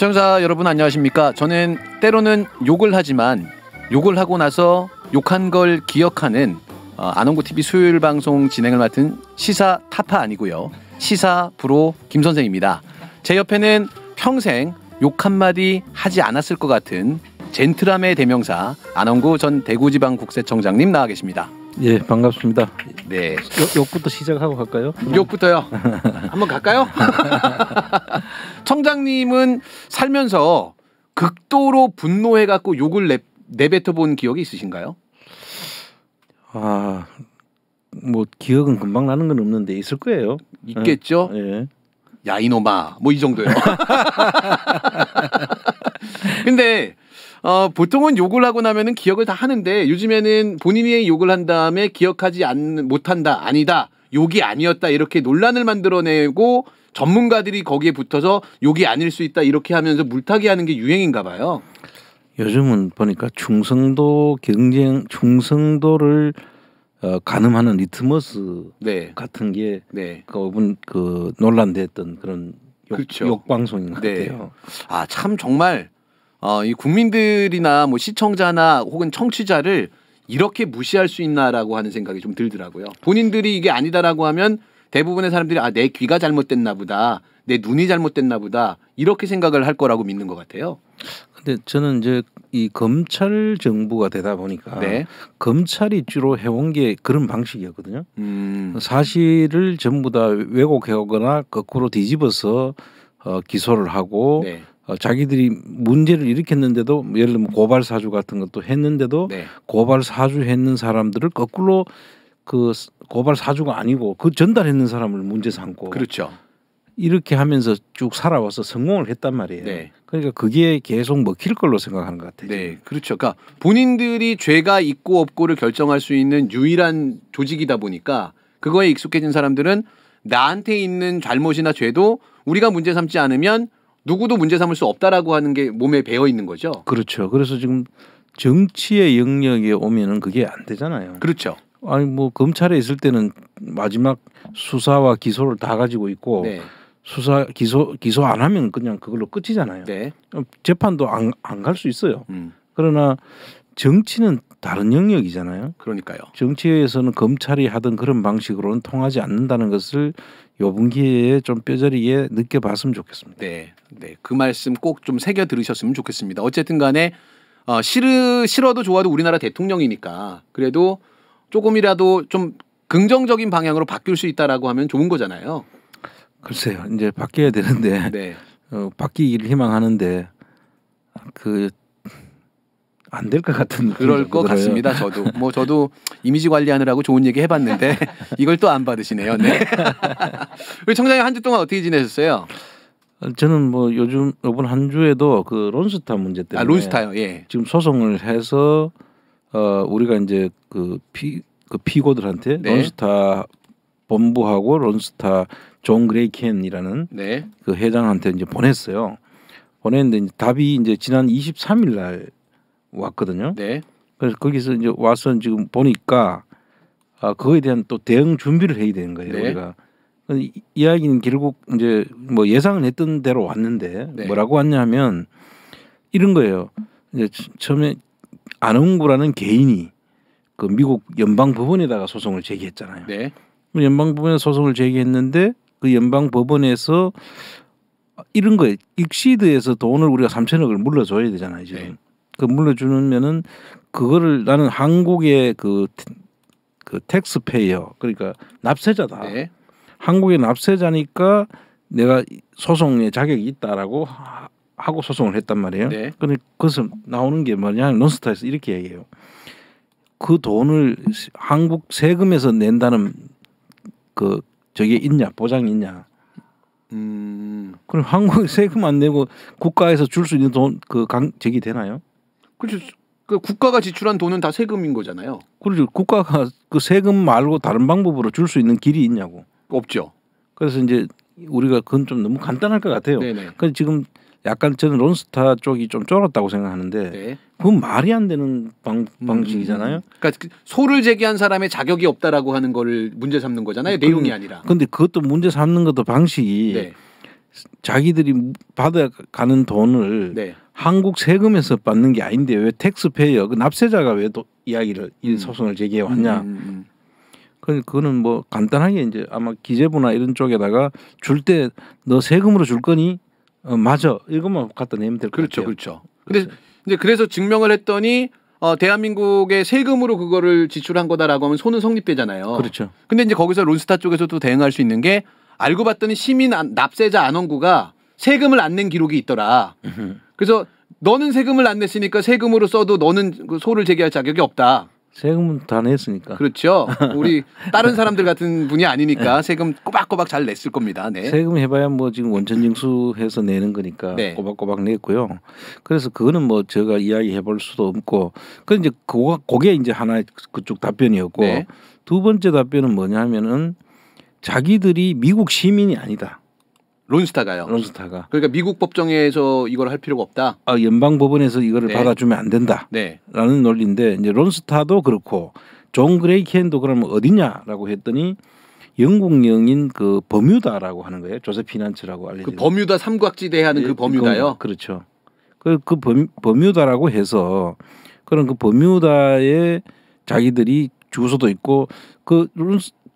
시청자 여러분 안녕하십니까? 저는 때로는 욕을 하지만 욕을 하고 나서 욕한 걸 기억하는 어, 안원구 TV 수요일 방송 진행을 맡은 시사 타파 아니고요. 시사 프로 김 선생입니다. 제 옆에는 평생 욕 한마디 하지 않았을 것 같은 젠틀함의 대명사 안원구 전 대구지방국세청장님 나와 계십니다. 예, 반갑습니다. 네. 욕, 욕부터 시작하고 갈까요? 욕부터요. 한번 갈까요? 청장님은 살면서 극도로 분노해갖고 욕을 내, 내뱉어본 기억이 있으신가요? 아, 뭐 기억은 금방 나는 건 없는데 있을 거예요. 있겠죠. 예. 예. 야 이놈아, 뭐 이 정도요. 근데 어, 보통은 욕을 하고 나면은 기억을 다 하는데 요즘에는 본인이 욕을 한 다음에 기억하지 않 못한다 아니다 욕이 아니었다 이렇게 논란을 만들어내고 전문가들이 거기에 붙어서 욕이 아닐 수 있다 이렇게 하면서 물타기 하는 게 유행인가 봐요. 요즘은 보니까 중성도 경쟁 중성도를 어, 가늠하는 리트머스 네. 같은 게 네. 그분 그 논란됐던 그런 욕, 그렇죠. 욕방송인 것 네. 같아요. 아 참 정말 어, 이 국민들이나 뭐 시청자나 혹은 청취자를 이렇게 무시할 수 있나라고 하는 생각이 좀 들더라고요. 본인들이 이게 아니다라고 하면 대부분의 사람들이 아 내 귀가 잘못됐나 보다 내 눈이 잘못됐나 보다 이렇게 생각을 할 거라고 믿는 것 같아요. 근데 저는 이제 이 검찰 정부가 되다 보니까 네. 검찰이 주로 해온 게 그런 방식이었거든요. 음. 사실을 전부 다 왜곡해오거나 거꾸로 뒤집어서 어, 기소를 하고 네. 어, 자기들이 문제를 일으켰는데도 뭐 예를 들면 고발 사주 같은 것도 했는데도 네. 고발 사주했는 사람들을 거꾸로 그 고발 사주가 아니고 그 전달했는 사람을 문제 삼고 그렇죠. 이렇게 하면서 쭉 살아와서 성공을 했단 말이에요. 네. 그러니까 그게 계속 먹힐 걸로 생각하는 것 같아요. 네, 그렇죠. 그러니까 본인들이 죄가 있고 없고를 결정할 수 있는 유일한 조직이다 보니까 그거에 익숙해진 사람들은 나한테 있는 잘못이나 죄도 우리가 문제 삼지 않으면 누구도 문제 삼을 수 없다라고 하는 게 몸에 배어 있는 거죠. 그렇죠. 그래서 지금 정치의 영역에 오면은 그게 안 되잖아요. 그렇죠. 아니 뭐 검찰에 있을 때는 마지막 수사와 기소를 다 가지고 있고 네. 수사 기소 기소 안 하면 그냥 그걸로 끝이잖아요. 네. 재판도 안 안 갈 수 있어요. 음. 그러나 정치는 다른 영역이잖아요. 그러니까요. 정치에서는 검찰이 하던 그런 방식으로는 통하지 않는다는 것을 요번 기회에 좀 뼈저리게 느껴봤으면 좋겠습니다. 네, 네, 그 말씀 꼭 좀 새겨 들으셨으면 좋겠습니다. 어쨌든 간에 어, 싫으 싫어도 좋아도 우리나라 대통령이니까 그래도 조금이라도 좀 긍정적인 방향으로 바뀔 수 있다라고 하면 좋은 거잖아요. 글쎄요, 이제 바뀌어야 되는데 네. 어, 바뀌기를 희망하는데 그 안 될 것 같은 그럴 것 들어요. 같습니다. 저도 뭐 저도 이미지 관리하느라고 좋은 얘기 해봤는데 이걸 또 안 받으시네요. 네. 우리 청장님 한주 동안 어떻게 지내셨어요? 저는 뭐 요즘 이번 한 주에도 그 론스타 문제 때문에 아, 론스타요. 예. 지금 소송을 해서 어 우리가 이제 그 피그 그 피고들한테 네. 런스타 본부하고 런스타 존 그레이켄이라는 네. 그 회장한테 이제 보냈어요. 보냈는데 이제 답이 이제 지난 23일 날 왔거든요. 네. 그래서 거기서 이제 와서 지금 보니까 아 그거에 대한 또 대응 준비를 해야 되는 거예요. 네. 우리가 그 이, 이야기는 결국 이제 뭐 예상을 했던 대로 왔는데 네. 뭐라고 왔냐면 이런 거예요. 이제 처음에 안흥구라는 개인이 그 미국 연방 법원에다가 소송을 제기했잖아요. 네. 연방 법원에 소송을 제기했는데 그 연방 법원에서 이런 거에 익시드에서 돈을 우리가 3천억을 물러줘야 되잖아요. 지금 네. 그 물러주면은 그거를 나는 한국의 그, 그 텍스페이어 그러니까 납세자다. 네. 한국의 납세자니까 내가 소송에 자격이 있다라고 하고 소송을 했단 말이에요. 네. 근데 그것을 나오는 게 뭐냐 론스타에서 이렇게 얘기해요. 그 돈을 한국 세금에서 낸다는 그 저게 있냐 보장이 있냐. 음. 그럼 한국 세금 안 내고 국가에서 줄 수 있는 돈그강 기 되나요? 그렇죠. 그 국가가 지출한 돈은 다 세금인 거잖아요. 그렇죠. 국가가 그 세금 말고 다른 방법으로 줄 수 있는 길이 있냐고. 없죠. 그래서 이제 우리가 그건 좀 너무 간단할 것 같아요. 네네. 그 지금 약간 저는 론스타 쪽이 좀 쫄았다고 생각하는데 네. 그건 말이 안 되는 방, 음. 방식이잖아요. 음. 그러니까 그 소를 제기한 사람의 자격이 없다라고 하는 거를 문제 삼는 거잖아요. 그, 내용이 아니라. 근데 그것도 문제 삼는 것도 방식이 네. 자기들이 받아가는 돈을 네. 한국 세금에서 받는 게 아닌데 왜 텍스페이어 그 납세자가 왜 또 이야기를 이 음. 소송을 제기해 왔냐. 음. 그 그거는 뭐 간단하게 이제 아마 기재부나 이런 쪽에다가 줄 때 너 세금으로 줄 거니 어, 맞아. 이것만 갖다 내면 될것 그렇죠, 같아요. 그렇죠. 근데 그래서. 그렇죠. 근데 그래서 증명을 했더니 어, 대한민국의 세금으로 그거를 지출한 거다라고 하면 손은 성립되잖아요. 그렇죠. 근데 이제 거기서 론스타 쪽에서도 대응할 수 있는 게 알고 봤더니 시민 납세자 안원구가 세금을 안 낸 기록이 있더라. 그래서 너는 세금을 안 냈으니까 세금으로 써도 너는 그 소를 제기할 자격이 없다. 세금은 다 냈으니까. 그렇죠. 우리 다른 사람들 같은 분이 아니니까 세금 꼬박꼬박 잘 냈을 겁니다. 네. 세금 해봐야 뭐 지금 원천 징수해서 내는 거니까 네. 꼬박꼬박 냈고요. 그래서 그거는 뭐 제가 이야기해볼 수도 없고, 그 이제 그거 그게 이제 하나 그쪽 답변이었고 네. 두 번째 답변은 뭐냐면은 자기들이 미국 시민이 아니다. 론스타가요. 론스타가. 그러니까 미국 법정에서 이걸 할 필요가 없다. 아 연방 법원에서 이거를 네. 받아주면 안 된다. 네. 라는 논리인데 이제 론스타도 그렇고 존 그레이켄도 그러면 어디냐라고 했더니 영국령인 그 버뮤다라고 하는 거예요. 조세피 난츠라고 알려진. 그 버뮤다 삼각지대 하는 네, 그 예, 버뮤다요. 그렇죠. 그그 그, 그 버뮤다라고 해서 그런 그 버뮤다에 자기들이 주소도 있고 그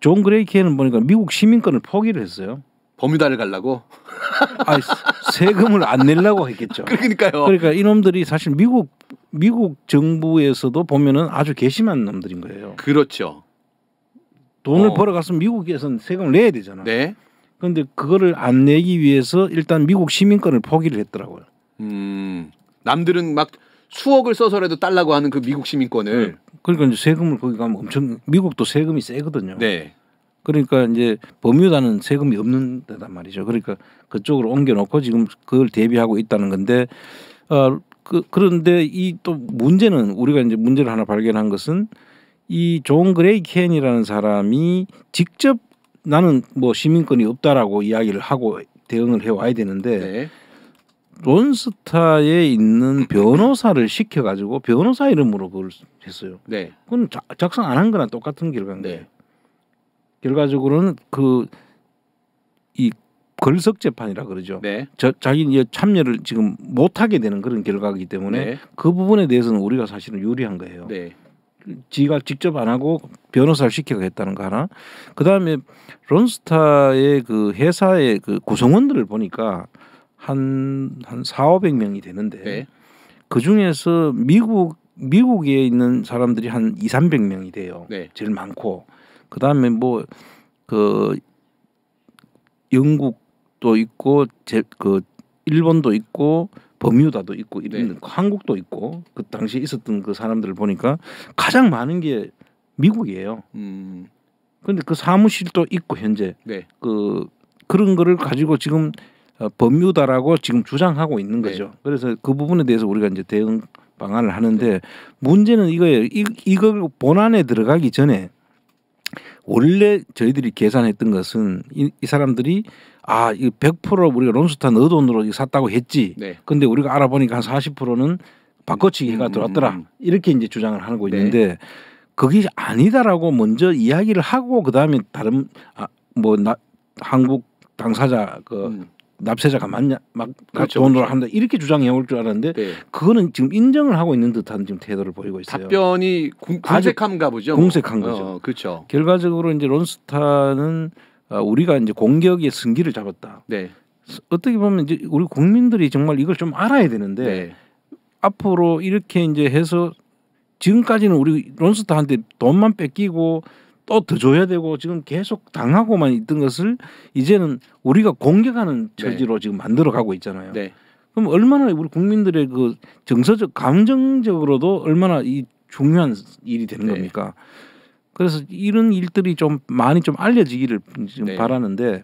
존 그레이켄은 보니까 미국 시민권을 포기를 했어요. 범위다를 갈라고? 아, 세금을 안 내려고 했겠죠. 그러니까요. 그러니까 이놈들이 사실 미국 미국 정부에서도 보면은 아주 괘씸한 놈들인 거예요. 그렇죠. 돈을 어. 벌어갔으면 미국에서는 세금을 내야 되잖아. 네. 그런데 그거를 안 내기 위해서 일단 미국 시민권을 포기를 했더라고요. 음, 남들은 막 수억을 써서라도 딸라고 하는 그 미국 시민권을. 네. 그러니까 이제 세금을 거기 가면 엄청 미국도 세금이 세거든요. 네. 그러니까 이제 법유다는 세금이 없는 데단 말이죠. 그러니까 그쪽으로 옮겨놓고 지금 그걸 대비하고 있다는 건데 어, 그, 그런데 이 또 문제는 우리가 이제 문제를 하나 발견한 것은 이 존 그레이 켄이라는 사람이 직접 나는 뭐 시민권이 없다라고 이야기를 하고 대응을 해 와야 되는데 네. 론스타에 있는 변호사를 시켜가지고 변호사 이름으로 그걸 했어요. 네. 그건 작성 안 한 거나 똑같은 결과인데. 네. 결과적으로는 그 이 걸석 재판이라 그러죠. 네. 저 자기 참여를 지금 못 하게 되는 그런 결과이기 때문에 네. 그 부분에 대해서는 우리가 사실은 유리한 거예요. 네. 지가 직접 안 하고 변호사를 시켜가겠다는 거 하나. 그 다음에 론스타의 그 회사의 그 구성원들을 보니까 한 한 4 사오백 명이 되는데 네. 그 중에서 미국 미국에 있는 사람들이 한 2, 이 삼백 명이 돼요. 네. 제일 많고 그다음에 뭐 그 영국도 있고 제 그 일본도 있고 버뮤다도 있고 이런 네. 한국도 있고 그 당시 에 있었던 그 사람들을 보니까 가장 많은 게 미국이에요. 음. 근데 그 사무실도 있고 현재 네. 그 그런 거를 가지고 지금 범유다라고 어, 지금 주장하고 있는 네. 거죠. 네. 그래서 그 부분에 대해서 우리가 이제 대응 방안을 하는데 네. 문제는 이거예요. 이, 이걸 본안에 들어가기 전에 원래 저희들이 계산했던 것은 이, 이 사람들이 아, 이100% 우리가 론스타 너 돈으로 샀다고 했지. 네. 근데 우리가 알아보니까 한 40%는 바꿔치기가 음, 음, 들어왔더라. 음, 음. 이렇게 이제 주장을 하고 네. 있는데 네. 그게 아니다라고 먼저 이야기를 하고 그다음에 다른 아, 뭐 나, 한국 당사자 그 음. 납세자가 맞냐 막 그 그렇죠, 돈으로 그렇죠. 한다 이렇게 주장해 올 줄 알았는데 네. 그거는 지금 인정을 하고 있는 듯한 지금 태도를 보이고 있어요. 답변이 공, 색한가 보죠. 뭐. 공색한 뭐. 거죠. 어, 어, 그렇죠. 결과적으로 이제 론스타는 어, 우리가 이제 공격의 승기를 잡았다. 네. 어떻게 보면 이제 우리 국민들이 정말 이걸 좀 알아야 되는데 네. 앞으로 이렇게 이제 해서 지금까지는 우리 론스타한테 돈만 뺏기고 또더 줘야 되고 지금 계속 당하고만 있던 것을 이제는 우리가 공격하는 처지로 네. 지금 만들어 가고 있잖아요. 네. 그럼 얼마나 우리 국민들의 그 정서적 감정적으로도 얼마나 이 중요한 일이 되는 네. 겁니까? 그래서 이런 일들이 좀 많이 좀 알려지기를 지금 네. 바라는데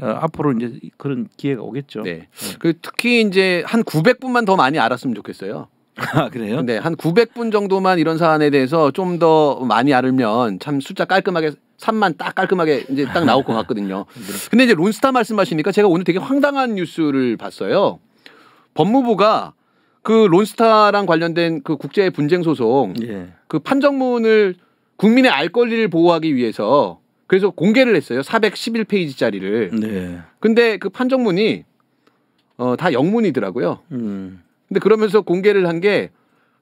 어, 앞으로 이제 그런 기회가 오겠죠. 네. 네. 그 특히 이제 한 900분만 더 많이 알았으면 좋겠어요. 아, 그래요? 네, 한 900분 정도만 이런 사안에 대해서 좀 더 많이 알면 참 숫자 깔끔하게 3만 딱 깔끔하게 이제 딱 나올 것 같거든요. 네. 근데 이제 론스타 말씀하시니까 제가 오늘 되게 황당한 뉴스를 봤어요. 법무부가 그 론스타랑 관련된 그 국제 분쟁 소송 예. 그 판정문을 국민의 알 권리를 보호하기 위해서 그래서 공개를 했어요. 411페이지짜리를. 네. 근데 그 판정문이 어, 다 영문이더라고요. 음. 근데 그러면서 공개를 한 게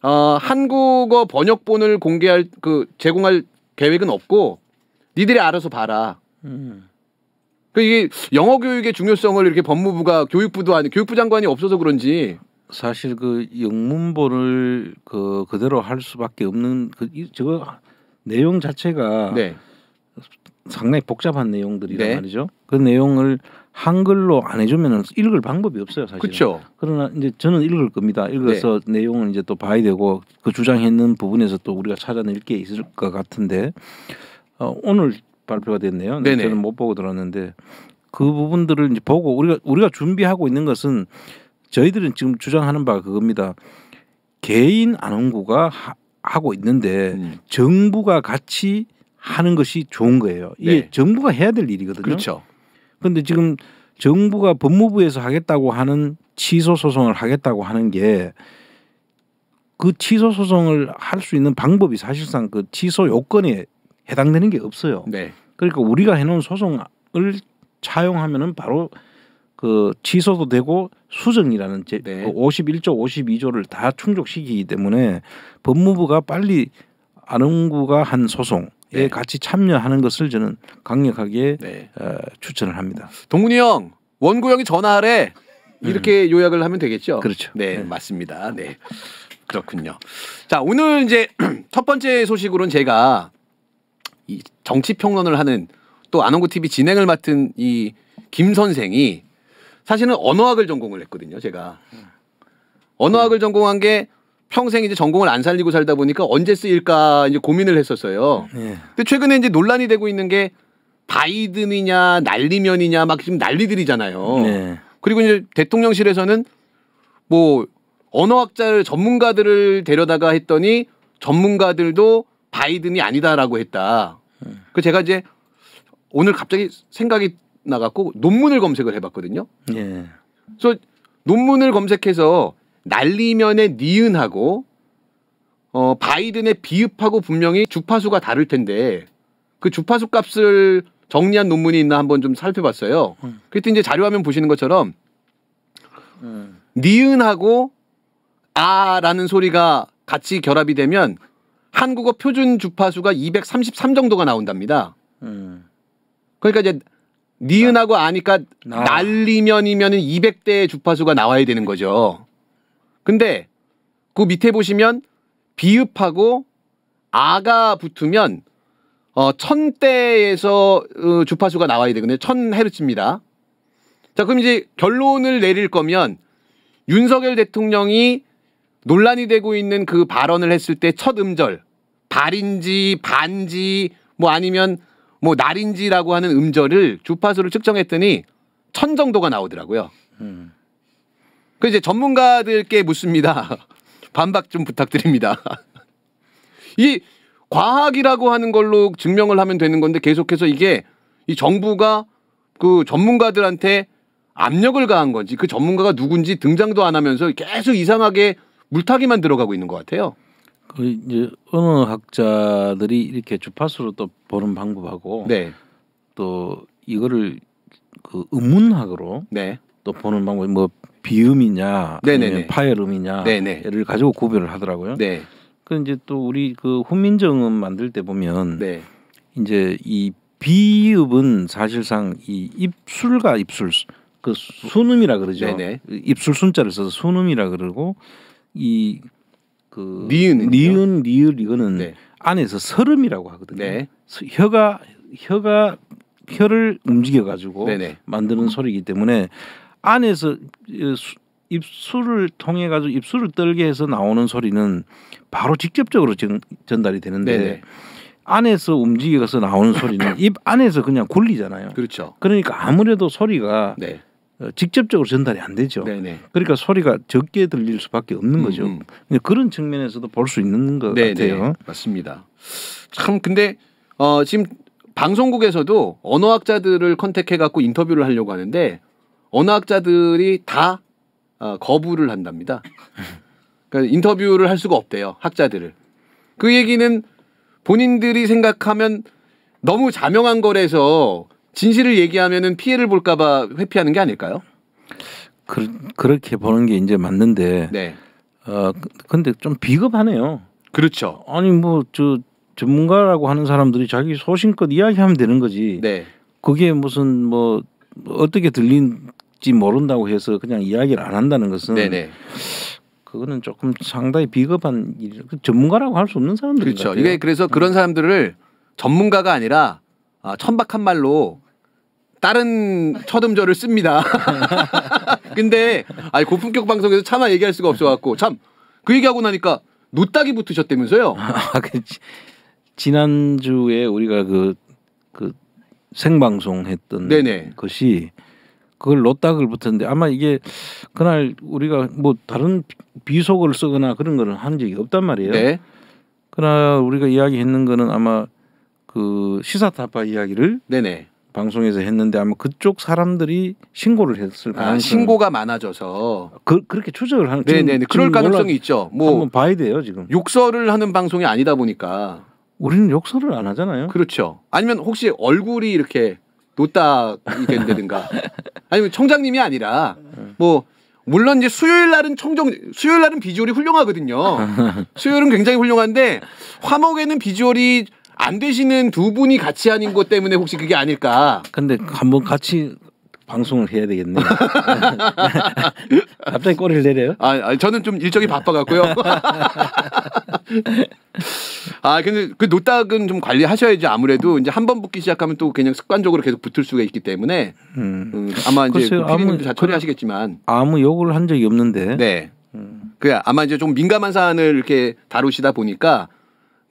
어, 한국어 번역본을 공개할 그 제공할 계획은 없고 니들이 알아서 봐라. 음. 그 이게 영어 교육의 중요성을 이렇게 법무부가 교육부도 아니 교육부 장관이 없어서 그런지 사실 그 영문본을 그 그대로 할 수밖에 없는 그 이, 저거 내용 자체가 네. 상당히 복잡한 내용들이란 네. 말이죠. 그 내용을 한글로 안해주면 읽을 방법이 없어요 사실. 그렇죠. 그러나 이제 저는 읽을 겁니다. 읽어서 네. 내용은 이제 또 봐야 되고 그 주장했는 부분에서 또 우리가 찾아낼 게 있을 것 같은데 어, 오늘 발표가 됐네요. 네, 네네. 저는 못 보고 들었는데 그 부분들을 이제 보고 우리가 우리가 준비하고 있는 것은 저희들은 지금 주장하는 바가 그겁니다. 개인 안원구가 하, 하고 있는데 음. 정부가 같이 하는 것이 좋은 거예요. 이게 네. 정부가 해야 될 일이거든요. 그렇죠. 근데 지금 정부가 법무부에서 하겠다고 하는 취소 소송을 하겠다고 하는 게 그 취소 소송을 할 수 있는 방법이 사실상 그 취소 요건에 해당되는 게 없어요. 네. 그러니까 우리가 해놓은 소송을 차용하면은 바로 그 취소도 되고 수정이라는 제 네. 51조 그 52조를 다 충족시키기 때문에 법무부가 빨리 아름구가 한 소송 네. 같이 참여하는 것을 저는 강력하게 네. 어, 추천을 합니다. 동훈이 형, 원구 형이 전화하래. 이렇게 음. 요약을 하면 되겠죠. 그렇죠. 네, 네, 맞습니다. 네. 그렇군요. 자, 오늘 이제 첫 번째 소식으로는 제가 이 정치 평론을 하는 또안농구 TV 진행을 맡은 이 김 선생이 사실은 언어학을 전공을 했거든요, 제가. 음. 언어학을 전공한 게 평생 이제 전공을 안 살리고 살다 보니까 언제 쓰일까 이제 고민을 했었어요. 예. 근데 최근에 이제 논란이 되고 있는 게 바이든이냐 난리면이냐 막 지금 난리들이잖아요. 예. 그리고 이제 대통령실에서는 뭐 언어학자를 전문가들을 데려다가 했더니 전문가들도 바이든이 아니다라고 했다. 예. 그 제가 이제 오늘 갑자기 생각이 나갖고 논문을 검색을 해봤거든요. 예. 그래서 논문을 검색해서 날리면에 니은하고 어, 바이든의 비읍하고 분명히 주파수가 다를 텐데 그 주파수 값을 정리한 논문이 있나 한번 좀 살펴봤어요. 음. 그랬더니 이제 자료화면 보시는 것처럼 음. 니은하고 아라는 소리가 같이 결합이 되면 한국어 표준 주파수가 233 정도가 나온답니다. 음. 그러니까 이제 니은하고 아니까 날리면이면은 200대의 주파수가 나와야 되는 거죠. 근데 그 밑에 보시면 비읍하고 아가 붙으면 어, 천대에서 어, 주파수가 나와야 되거든요. 천 헤르츠입니다. 자, 그럼 이제 결론을 내릴 거면 윤석열 대통령이 논란이 되고 있는 그 발언을 했을 때 첫 음절 발인지 반지 뭐 아니면 뭐 날인지라고 하는 음절을 주파수를 측정했더니 천 정도가 나오더라고요. 음. 그 이제 전문가들께 묻습니다. 반박 좀 부탁드립니다. 이 과학이라고 하는 걸로 증명을 하면 되는 건데 계속해서 이게 이 정부가 그 전문가들한테 압력을 가한 건지 그 전문가가 누군지 등장도 안 하면서 계속 이상하게 물타기만 들어가고 있는 것 같아요. 그 이제 언어학자들이 이렇게 주파수로 또 보는 방법하고 네. 또 이거를 그 음문학으로 네. 또 보는 방법 뭐 비음이냐 네네네. 파열음이냐를 가지고 구별을 하더라고요. 네. 그 이제 또 우리 그 훈민정음 만들 때 보면 네. 이제 이 비읍은 사실상 이 입술과 입술 그 순음이라 그러죠. 네네. 입술 순자를 써서 순음이라 그러고 이그 니은 니은 니을 이거는 네. 안에서 설음이라고 하거든요. 네. 혀가 혀가 혀를 움직여 가지고 만드는 소리이기 때문에 안에서 예, 입술을 통해 가지고 입술을 떨게 해서 나오는 소리는 바로 직접적으로 전, 달이 되는데 네네. 안에서 움직여서 나오는 소리는 입 안에서 그냥 굴리잖아요. 그렇죠. 그러니까 아무래도 소리가 네. 어, 직접적으로 전달이 안 되죠. 네네. 그러니까 소리가 적게 들릴 수밖에 없는 거죠. 음. 음. 그런 측면에서도 볼 수 있는 것 네네. 같아요. 맞습니다. 참 근데 어, 지금 방송국에서도 언어학자들을 컨택해 갖고 인터뷰를 하려고 하는데 언어학자들이 다 어, 거부를 한답니다. 그러니까 인터뷰를 할 수가 없대요 학자들을. 그 얘기는 본인들이 생각하면 너무 자명한 거래서 진실을 얘기하면 피해를 볼까봐 회피하는 게 아닐까요? 그, 그렇게 보는 게 이제 맞는데. 네. 어 근데 좀 비겁하네요. 그렇죠. 아니 뭐저 전문가라고 하는 사람들이 자기 소신껏 이야기하면 되는 거지. 네. 그게 무슨 뭐 어떻게 들린 할지 모른다고 해서 그냥 이야기를 안 한다는 것은 네네. 그거는 조금 상당히 비겁한 일. 그 전문가라고 할 수 없는 사람들 그렇죠. 같아요. 이게 그래서 음. 그런 사람들을 전문가가 아니라 아, 천박한 말로 다른 첫음절을 씁니다. 근데 아니 고품격 방송에서 차마 얘기할 수가 없어갖고 참 그 얘기하고 나니까 노딱이 붙으셨다면서요? 아, 그, 지난주에 우리가 그, 그 생방송 했던 네네. 것이 그걸 로딱을 붙었는데 아마 이게 그날 우리가 뭐 다른 비속어를 쓰거나 그런 거는 한 적이 없단 말이에요. 네. 그러나 우리가 이야기했는 거는 아마 그 시사타파 이야기를 네네. 방송에서 했는데 아마 그쪽 사람들이 신고를 했을 가능성 아, 신고가 많아져서 그, 그렇게 추적을 하는 네네 그럴 가능성이 있죠. 뭐 한번 봐야 돼요 지금 욕설을 하는 방송이 아니다 보니까 우리는 욕설을 안 하잖아요. 그렇죠. 아니면 혹시 얼굴이 이렇게 노딱이 된다든가 아니면 총장님이 아니라 뭐 물론 이제 수요일 날은 총정 수요일 날은 비주얼이 훌륭하거든요. 수요일은 굉장히 훌륭한데 화목에는 비주얼이 안 되시는 두 분이 같이 하는 것 때문에 혹시 그게 아닐까? 근데 한번 같이 방송을 해야 되겠네. 갑자기 꼬리를 내려요? 아, 아니, 저는 좀 일정이 바빠갖고요. 아, 근데 그 노딱은 좀 관리하셔야지 아무래도 이제 한 번 붙기 시작하면 또 그냥 습관적으로 계속 붙을 수가 있기 때문에 음. 음 아마 이제 글쎄요, 그잘 그 처리하시겠지만 아무 욕을 한 적이 없는데. 네. 음. 그 아마 이제 좀 민감한 사안을 이렇게 다루시다 보니까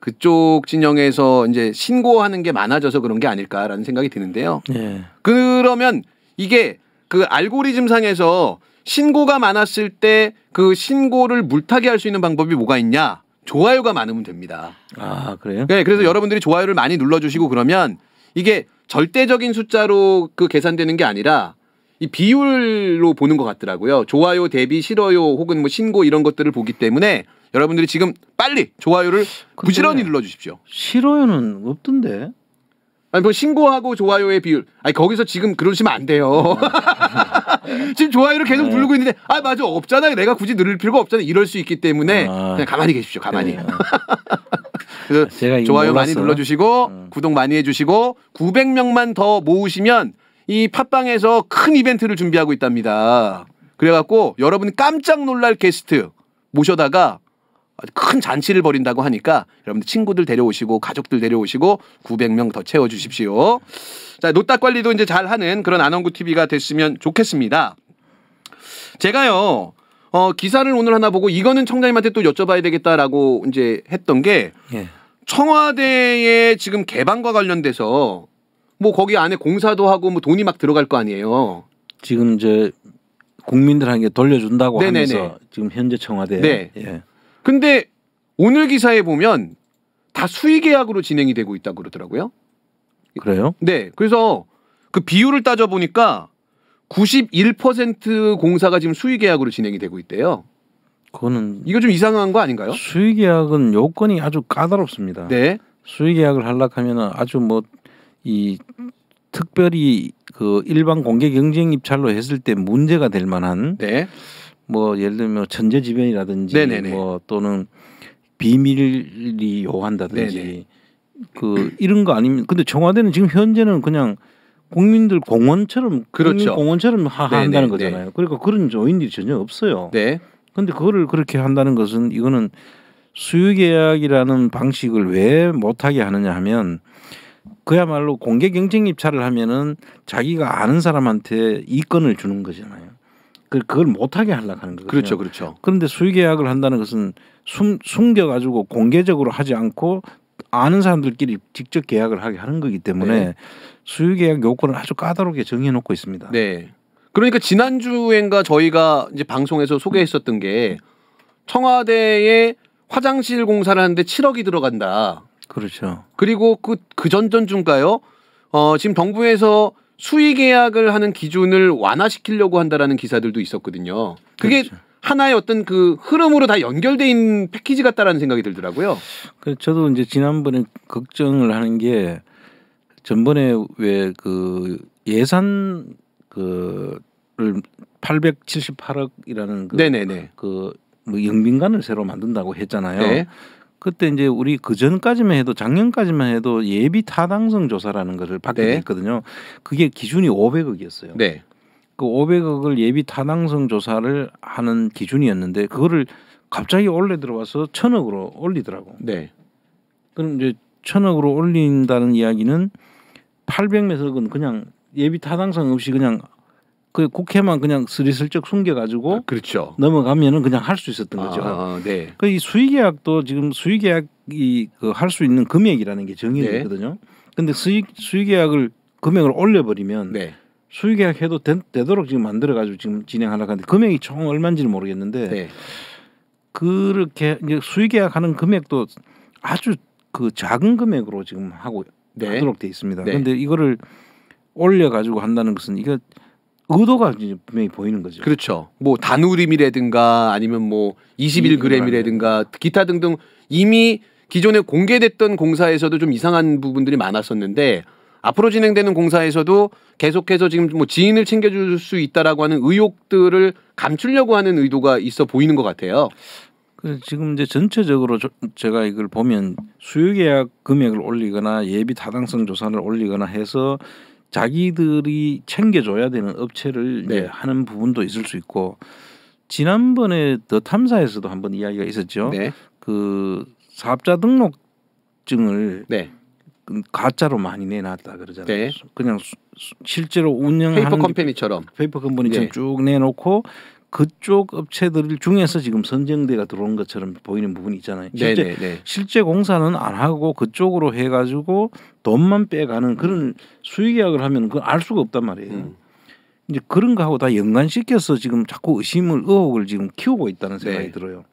그쪽 진영에서 이제 신고하는 게 많아져서 그런 게 아닐까라는 생각이 드는데요. 예. 그러면 이게 그 알고리즘 상에서 신고가 많았을 때 그 신고를 물타기 할 수 있는 방법이 뭐가 있냐? 좋아요가 많으면 됩니다. 아, 그래요? 네, 그래서 네. 여러분들이 좋아요를 많이 눌러주시고 그러면 이게 절대적인 숫자로 그 계산되는 게 아니라 이 비율로 보는 것 같더라고요. 좋아요 대비 싫어요 혹은 뭐 신고 이런 것들을 보기 때문에 여러분들이 지금 빨리 좋아요를 부지런히 눌러주십시오. 싫어요는 없던데. 아니 뭐 신고하고 좋아요의 비율. 아니 거기서 지금 그러시면 안 돼요. 지금 좋아요를 계속 네. 누르고 있는데 아 맞아 없잖아. 요 내가 굳이 누를 필요가 없잖아. 요 이럴 수 있기 때문에 아. 그냥 가만히 계십시오. 가만히. 네. 그래서 아, 제가 좋아요 많이 눌러주시고 음. 구독 많이 해주시고 900명만 더 모으시면 이 팟빵에서 큰 이벤트를 준비하고 있답니다. 그래갖고 여러분 깜짝 놀랄 게스트 모셔다가 큰 잔치를 벌인다고 하니까 여러분들 친구들 데려오시고 가족들 데려오시고 900명 더 채워 주십시오. 자, 노딱 관리도 이제 잘 하는 그런 안원구 TV가 됐으면 좋겠습니다. 제가요. 어, 기사를 오늘 하나 보고 이거는 청장님한테 또 여쭤봐야 되겠다라고 이제 했던 게 예. 청와대의 지금 개방과 관련돼서 뭐 거기 안에 공사도 하고 뭐 돈이 막 들어갈 거 아니에요. 지금 이제 국민들한테 돌려준다고 네네네. 하면서 지금 현재 청와대 네. 예. 근데 오늘 기사에 보면 다 수의 계약으로 진행이 되고 있다고 그러더라고요. 그래요? 네. 그래서 그 비율을 따져 보니까 91% 공사가 지금 수의 계약으로 진행이 되고 있대요. 그거는 이거 좀 이상한 거 아닌가요? 수의 계약은 요건이 아주 까다롭습니다. 네. 수의 계약을 할락하면은 아주 뭐 이 특별히 그 일반 공개 경쟁 입찰로 했을 때 문제가 될 만한 네. 뭐 예를 들면 천재지변이라든지 뭐 네네네. 뭐 또는 비밀이 요한다든지 그 이런 거 아니면 근데 청와대는 지금 현재는 그냥 국민들 공원처럼 그렇죠. 공원처럼 하, 한다는 네. 거잖아요. 네네. 그러니까 그런 조인들이 전혀 없어요. 네. 근데 그거를 그렇게 한다는 것은 이거는 수요계약이라는 방식을 왜 못하게 하느냐 하면 그야말로 공개 경쟁 입찰을 하면은 자기가 아는 사람한테 이권을 주는 거잖아요. 그, 그걸 못하게 하려고 하는 거죠. 그렇죠, 그렇죠. 그런데 수의계약을 한다는 것은 숨, 숨겨가지고 공개적으로 하지 않고 아는 사람들끼리 직접 계약을 하게 하는 거기 때문에 네. 수의계약 요건을 아주 까다롭게 정해놓고 있습니다. 네. 그러니까 지난주엔가 저희가 이제 방송에서 소개했었던 게 청와대에 화장실 공사를 하는데 7억이 들어간다. 그렇죠. 그리고 그, 그 전전주가요 어, 지금 정부에서 수의 계약을 하는 기준을 완화시키려고 한다라는 기사들도 있었거든요. 그게 그렇죠. 하나의 어떤 그 흐름으로 다 연결돼 있는 패키지 같다라는 생각이 들더라고요. 그 저도 이제 지난번에 걱정을 하는 게 전번에 왜 그 예산 그를 878억이라는 그, 그, 뭐 영빈관을 새로 만든다고 했잖아요. 네. 그때 이제 우리 그 전까지만 해도 작년까지만 해도 예비 타당성 조사라는 것을 받게 네. 됐거든요. 그게 기준이 500억이었어요. 네. 그 500억을 예비 타당성 조사를 하는 기준이었는데 그거를 갑자기 올려 들어와서 1 0 0 0억으로 올리더라고. 네. 그럼 이제 1 0 0 0억으로 올린다는 이야기는 800몇억은 그냥 예비 타당성 없이 그냥 그 국회만 그냥 스리슬쩍 숨겨가지고 아, 그렇죠. 넘어가면은 그냥 할 수 있었던 거죠. 아, 아 네. 그 이 수의계약도 지금 수의계약이 그 할 수 있는 금액이라는 게정해져 네. 있거든요. 근데 수의 수의계약을 금액을 올려버리면 네. 수의계약 해도 되, 도록 지금 만들어가지고 지금 진행하려고 하는데 금액이 총 얼마인지는 모르겠는데 네. 그렇게 이제 수의계약하는 금액도 아주 그 작은 금액으로 지금 하고 네. 하도록 돼 있습니다. 네. 그런데 이거를 올려가지고 한다는 것은 이거 의도가 분명히 보이는 거죠. 그렇죠. 뭐 단우림이라든가 아니면 뭐2 1그램이라든가 기타 등등 이미 기존에 공개됐던 공사에서도 좀 이상한 부분들이 많았었는데 앞으로 진행되는 공사에서도 계속해서 지금 뭐 지인을 챙겨줄 수 있다라고 하는 의혹들을 감추려고 하는 의도가 있어 보이는 것 같아요. 그 지금 이제 전체적으로 저, 제가 이걸 보면 수요계약 금액을 올리거나 예비 타당성 조사를 올리거나 해서 자기들이 챙겨줘야 되는 업체를 네. 하는 부분도 있을 수 있고 지난번에 더 탐사에서도 한번 이야기가 있었죠. 네. 그 사업자 등록증을 네. 가짜로 많이 내놨다 그러잖아요. 네. 그냥 실제로 운영하는 페이퍼 컴퍼니처럼 페이퍼 컴퍼니처럼 네. 쭉 내놓고 그쪽 업체들 중에서 지금 선정대가 들어온 것처럼 보이는 부분이 있잖아요. 네, 실제 네네네. 네. 실제 공사는 안 하고 그쪽으로 해가지고 돈만 빼가는 그런 음. 수익계약을 하면 그걸 알 수가 없단 말이에요. 음. 이제 그런 거하고 다 연관시켜서 지금 자꾸 의심을 의혹을 지금 키우고 있다는 네. 생각이 네. 들어요.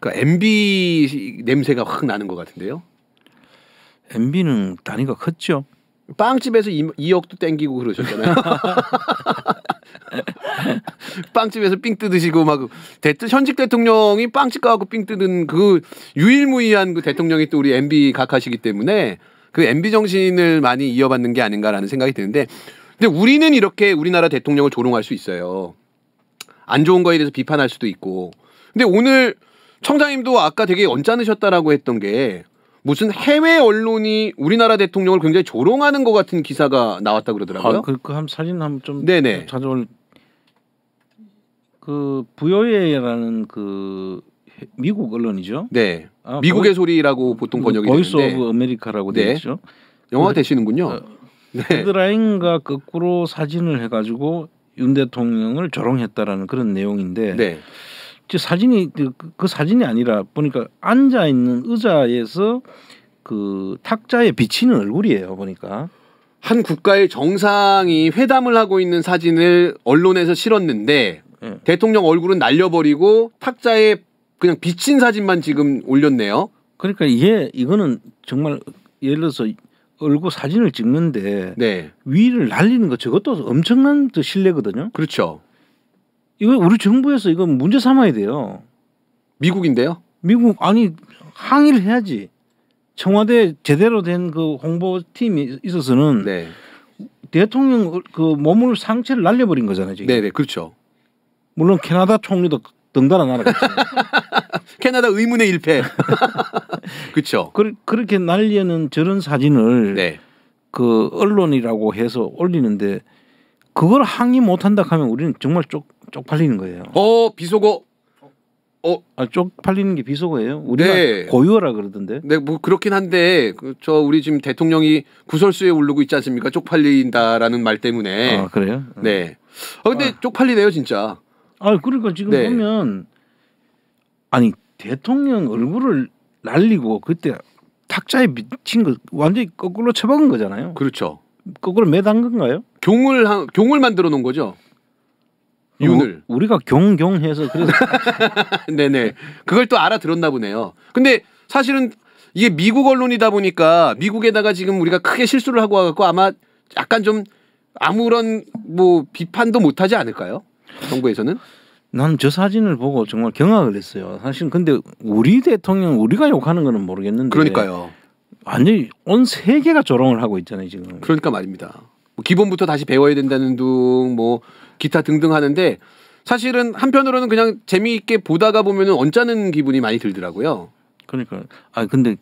그러니까 MB 냄새가 확 나는 것 같은데요. MB는 단위가 컸죠. 빵집에서 2, 2억도 땡기고 그러셨잖아요. 빵집에서 삥 뜯으시고 막 대트, 현직 대통령이 빵집 가고 삥 뜯은 그 유일무이한 그 대통령이 또 우리 MB 각하시기 때문에 그 MB 정신을 많이 이어받는 게 아닌가라는 생각이 드는데 근데 우리는 이렇게 우리나라 대통령을 조롱할 수 있어요. 안 좋은 거에 대해서 비판할 수도 있고. 근데 오늘 청장님도 아까 되게 언짢으셨다라고 했던 게 무슨 해외 언론이 우리나라 대통령을 굉장히 조롱하는 것 같은 기사가 나왔다 그러더라고요. 아, 그, 그한 사진 한번 좀 네네. 찾아올 그 부여예라는 그 미국 언론이죠. 네. 아, 미국의 보이, 소리라고 보통 번역이 그 보이스 되는데. 오브 아메리카라고 되어 있죠. 영화 그 되시는군요. 어, 네. 헤드라인과 거꾸로 사진을 해가지고 윤 대통령을 조롱했다라는 그런 내용인데 네. 사진이 그, 그, 그 사진이 아니라 보니까 앉아 있는 의자에서 그 탁자에 비치는 얼굴이에요 보니까 한 국가의 정상이 회담을 하고 있는 사진을 언론에서 실었는데 예. 대통령 얼굴은 날려버리고 탁자에 그냥 비친 사진만 지금 올렸네요. 그러니까 이게 이거는 정말 예를 들어서 얼굴 사진을 찍는데 네. 위를 날리는 거 저것도 엄청난 또실례거든요 그렇죠. 이거 우리 정부에서 이건 문제 삼아야 돼요. 미국인데요? 미국 아니 항의를 해야지. 청와대 제대로 된 그 홍보팀이 있어서는 네. 대통령 그 몸을 상체를 날려버린 거잖아요. 네, 네 그렇죠. 물론 캐나다 총리도 등단한 나라가 있죠. 캐나다 의문의 일패. 그렇죠. 그, 그렇게 날리는 저런 사진을 네. 그 언론이라고 해서 올리는데 그걸 항의 못한다 하면 우리는 정말 쪽 쪽팔리는 거예요. 어 비속어. 어, 아, 쪽팔리는 게 비속어예요. 우리가 네. 고유어라 그러던데. 네, 뭐 그렇긴 한데 그, 저 우리 지금 대통령이 구설수에 오르고 있지 않습니까? 쪽팔린다라는 말 때문에. 아 그래요? 네. 아 근데 아. 쪽팔리네요 진짜. 아 그러니까 지금 네. 보면 아니 대통령 얼굴을 날리고 그때 탁자에 미친 거 완전히 거꾸로 쳐박은 거잖아요. 그렇죠. 거꾸로 매단 건가요? 경을 경을 만들어 놓은 거죠. 윤을 어, 우리가 경경해서 그래서 네네 그걸 또 알아들었나 보네요. 근데 사실은 이게 미국 언론이다 보니까 미국에다가 지금 우리가 크게 실수를 하고 와갖고 아마 약간 좀 아무런 뭐 비판도 못하지 않을까요? 정부에서는? 난 저 사진을 보고 정말 경악을 했어요. 사실 근데 우리 대통령 우리가 욕하는 거는 모르겠는데 그러니까요. 완전온 세계가 조롱을 하고 있잖아요 지금. 그러니까 말입니다. 뭐 기본부터 다시 배워야 된다는 둥 뭐 기타 등등 하는데 사실은 한편으로는 그냥 재미있게 보다가 보면은 언짢은 기분이 많이 들더라고요. 그러니까 아 근데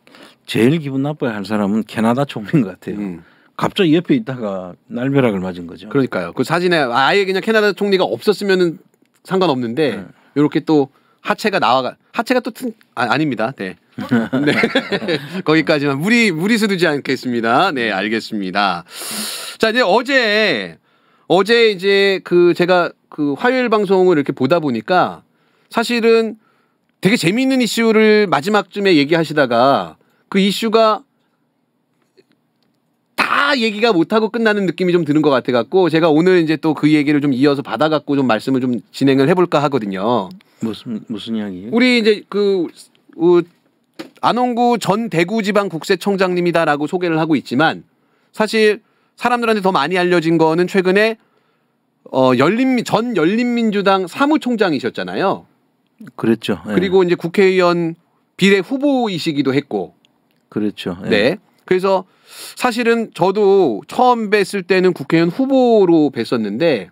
제일 기분 나빠야 할 사람은 캐나다 총리인 것 같아요. 음. 갑자기 옆에 있다가 날벼락을 맞은 거죠. 그러니까요. 그 사진에 아예 그냥 캐나다 총리가 없었으면은 상관없는데 네. 이렇게 또 하체가 나와가 하체가 또 튼, 아, 아닙니다. 네. 네. 거기까지만 무리 무리수 두지 않겠습니다. 네, 알겠습니다. 자, 이제 어제 어제 이제 그 제가 그 화요일 방송을 이렇게 보다 보니까 사실은 되게 재미있는 이슈를 마지막쯤에 얘기하시다가 그 이슈가 얘기가 못하고 끝나는 느낌이 좀 드는 것 같아갖고 제가 오늘 이제 또 그 얘기를 좀 이어서 받아갖고 좀 말씀을 좀 진행을 해볼까 하거든요. 무슨 무슨 이야기예요? 우리 이제 그 어, 안원구전 대구지방국세청장님이다라고 소개를 하고 있지만 사실 사람들한테 더 많이 알려진 거는 최근에 어 열린 전 열린민주당 사무총장이셨잖아요. 그랬죠. 예. 그리고 이제 국회의원 비례 후보이시기도 했고. 그렇죠. 네. 그래서 사실은 저도 처음 뵀을 때는 국회의원 후보로 뵀었는데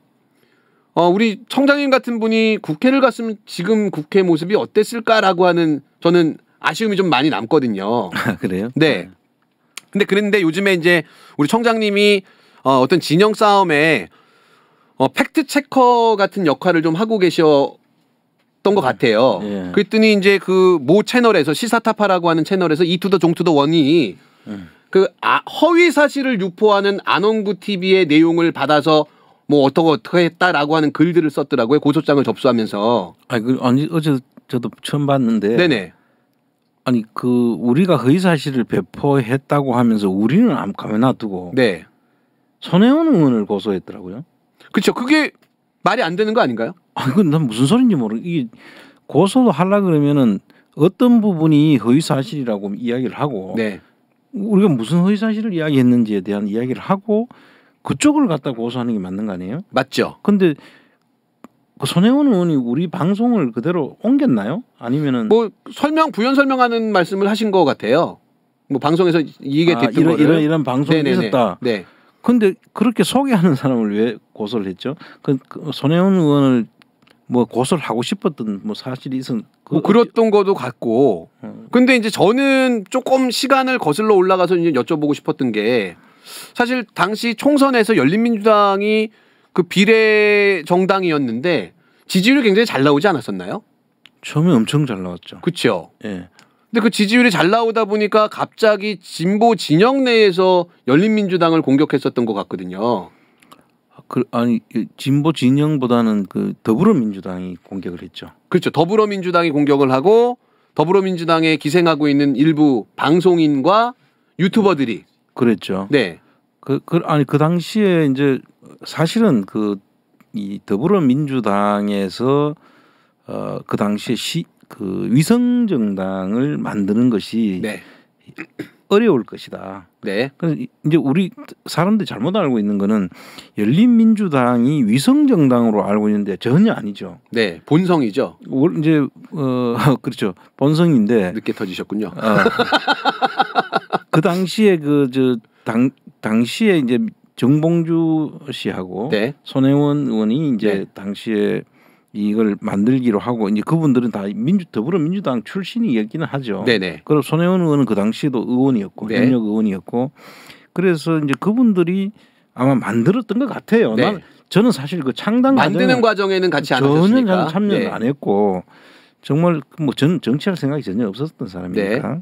어, 우리 청장님 같은 분이 국회를 갔으면 지금 국회 모습이 어땠을까라고 하는 저는 아쉬움이 좀 많이 남거든요. 아, 그래요? 네. 근데 그런데 요즘에 이제 우리 청장님이 어, 어떤 진영 싸움에 어, 팩트 체커 같은 역할을 좀 하고 계셨 던것 같아요. 예. 그랬더니 이제 그 모 채널에서 시사타파라고 하는 채널에서 이투더 종투더 원이 그 아, 허위 사실을 유포하는 안원구 TV의 내용을 받아서 뭐 어떻게 어떻게 했다라고 하는 글들을 썼더라고요 고소장을 접수하면서. 아니, 그, 아니 어제 저도 처음 봤는데. 네네. 아니 그 우리가 허위 사실을 배포했다고 하면서 우리는 안 가만 놔두고. 네. 손혜원 의원을 고소했더라고요. 그렇죠. 그게 말이 안 되는 거 아닌가요? 아, 이건 난 무슨 소린지 모르. 이게 고소도 하려 그러면은 어떤 부분이 허위 사실이라고 이야기를 하고 네. 우리가 무슨 허위 사실을 이야기했는지에 대한 이야기를 하고 그쪽을 갖다 고소하는 게 맞는 거 아니에요? 맞죠. 근데 그 손혜원 의원이 우리 방송을 그대로 옮겼나요? 아니면은 뭐 설명 부연 설명하는 말씀을 하신 것 같아요. 뭐 방송에서 이게 아, 됐던 이런, 이런 이런 방송이 네네네. 있었다. 네. 근데 그렇게 소개하는 사람을 왜 고소를 했죠? 그, 그 손혜원 의원을 뭐 고소를 하고 싶었던 뭐 사실이 있은 그뭐 그랬던 거도 같고 음. 근데 이제 저는 조금 시간을 거슬러 올라가서 이제 여쭤보고 싶었던 게 사실 당시 총선에서 열린민주당이 그 비례 정당이었는데 지지율이 굉장히 잘 나오지 않았었나요? 처음에 엄청 잘 나왔죠. 그렇죠. 예. 근데 그 지지율이 잘 나오다 보니까 갑자기 진보 진영 내에서 열린민주당을 공격했었던 것 같거든요. 그, 아니 그 진보 진영보다는 그 더불어민주당이 공격을 했죠. 그렇죠. 더불어민주당이 공격을 하고 더불어민주당에 기생하고 있는 일부 방송인과 유튜버들이 그랬죠. 네. 그, 그 아니 그 당시에 이제 사실은 그 이 더불어민주당에서 어, 그 당시에 시, 그 위성 정당을 만드는 것이 네. 어려울 것이다. 네. 그래서 이제 우리 사람들이 잘못 알고 있는 거는 열린민주당이 위성 정당으로 알고 있는데 전혀 아니죠. 네, 본성이죠. 이제 어 그렇죠. 본성인데 늦게 터지셨군요. 어. 그 당시에 그저당 당시에 이제 정봉주 씨하고 네. 손혜원 의원이 이제 네. 당시에 이걸 만들기로 하고 이제 그분들은 다 민주 더불어민주당 출신이었기는 하죠. 네네. 그리고 손혜원 의원은 그 당시에도 의원이었고 네. 현역 의원이었고 그래서 이제 그분들이 아마 만들었던 것 같아요. 네. 난 저는 사실 그 창당 만드는 과정에는 같이 안 저는 하셨으니까. 참여를 네. 안 했고 정말 그 뭐 저는 정치할 생각이 전혀 없었던 사람이니까. 네.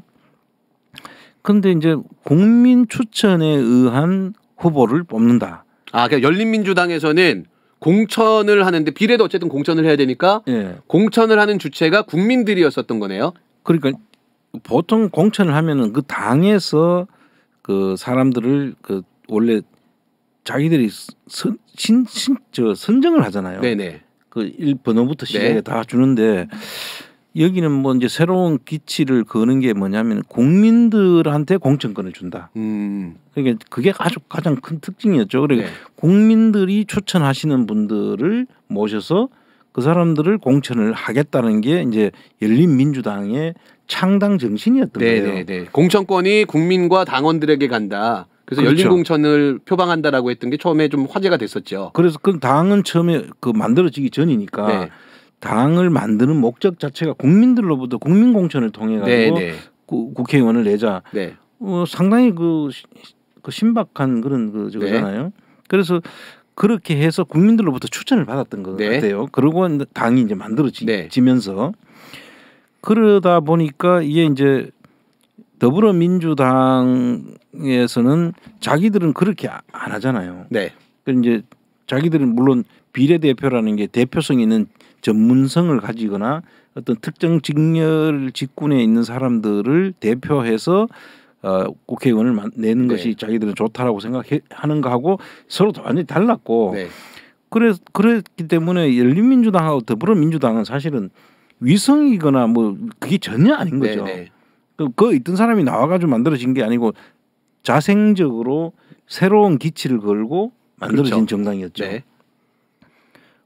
근데 이제 국민 추천에 의한 후보를 뽑는다. 아, 그러니까 열린민주당에서는 공천을 하는데 비례도 어쨌든 공천을 해야 되니까 예. 공천을 하는 주체가 국민들이었었던 거네요. 그러니까 보통 공천을 하면은 그 당에서 그 사람들을 그 원래 자기들이 선, 신, 저 선정을 하잖아요. 네네. 그일 번호부터 시작해 네. 다 주는데 여기는 뭐 이제 새로운 기치를 거는 게 뭐냐면 국민들한테 공천권을 준다. 음. 그러니까 그게 아주 가장 큰 특징이었죠. 그러니까 네. 국민들이 추천하시는 분들을 모셔서 그 사람들을 공천을 하겠다는 게 이제 열린 민주당의 창당 정신이었던 네 거예요. 네, 네. 공천권이 국민과 당원들에게 간다. 그래서 그렇죠. 열린 공천을 표방한다라고 했던 게 처음에 좀 화제가 됐었죠. 그래서 그 당은 처음에 그 만들어지기 전이니까 네. 당을 만드는 목적 자체가 국민들로부터 국민 공천을 통해 가지고 네, 네. 구, 국회의원을 내자. 네. 어, 상당히 그, 그 신박한 그런 그 저거잖아요. 네. 그래서 그렇게 해서 국민들로부터 추천을 받았던 것 네. 같아요. 그러고 당이 이제 만들어지면서 네. 그러다 보니까 이게 이제 더불어민주당에서는 자기들은 그렇게 안 하잖아요. 네. 그 이제 자기들은 물론 비례대표라는 게 대표성 있는 전문성을 가지거나 어떤 특정 직렬 직군에 있는 사람들을 대표해서 어, 국회의원을 내는 네. 것이 자기들은 좋다라고 생각하는 거하고 서로 완전히 달랐고 네. 그래 그랬기 때문에 열린민주당하고 더불어민주당은 사실은 위성이거나 뭐 그게 전혀 아닌 거죠. 네, 네. 그, 그 있던 사람이 나와가지고 만들어진 게 아니고 자생적으로 새로운 기치를 걸고 만들어진 그렇죠. 정당이었죠. 네.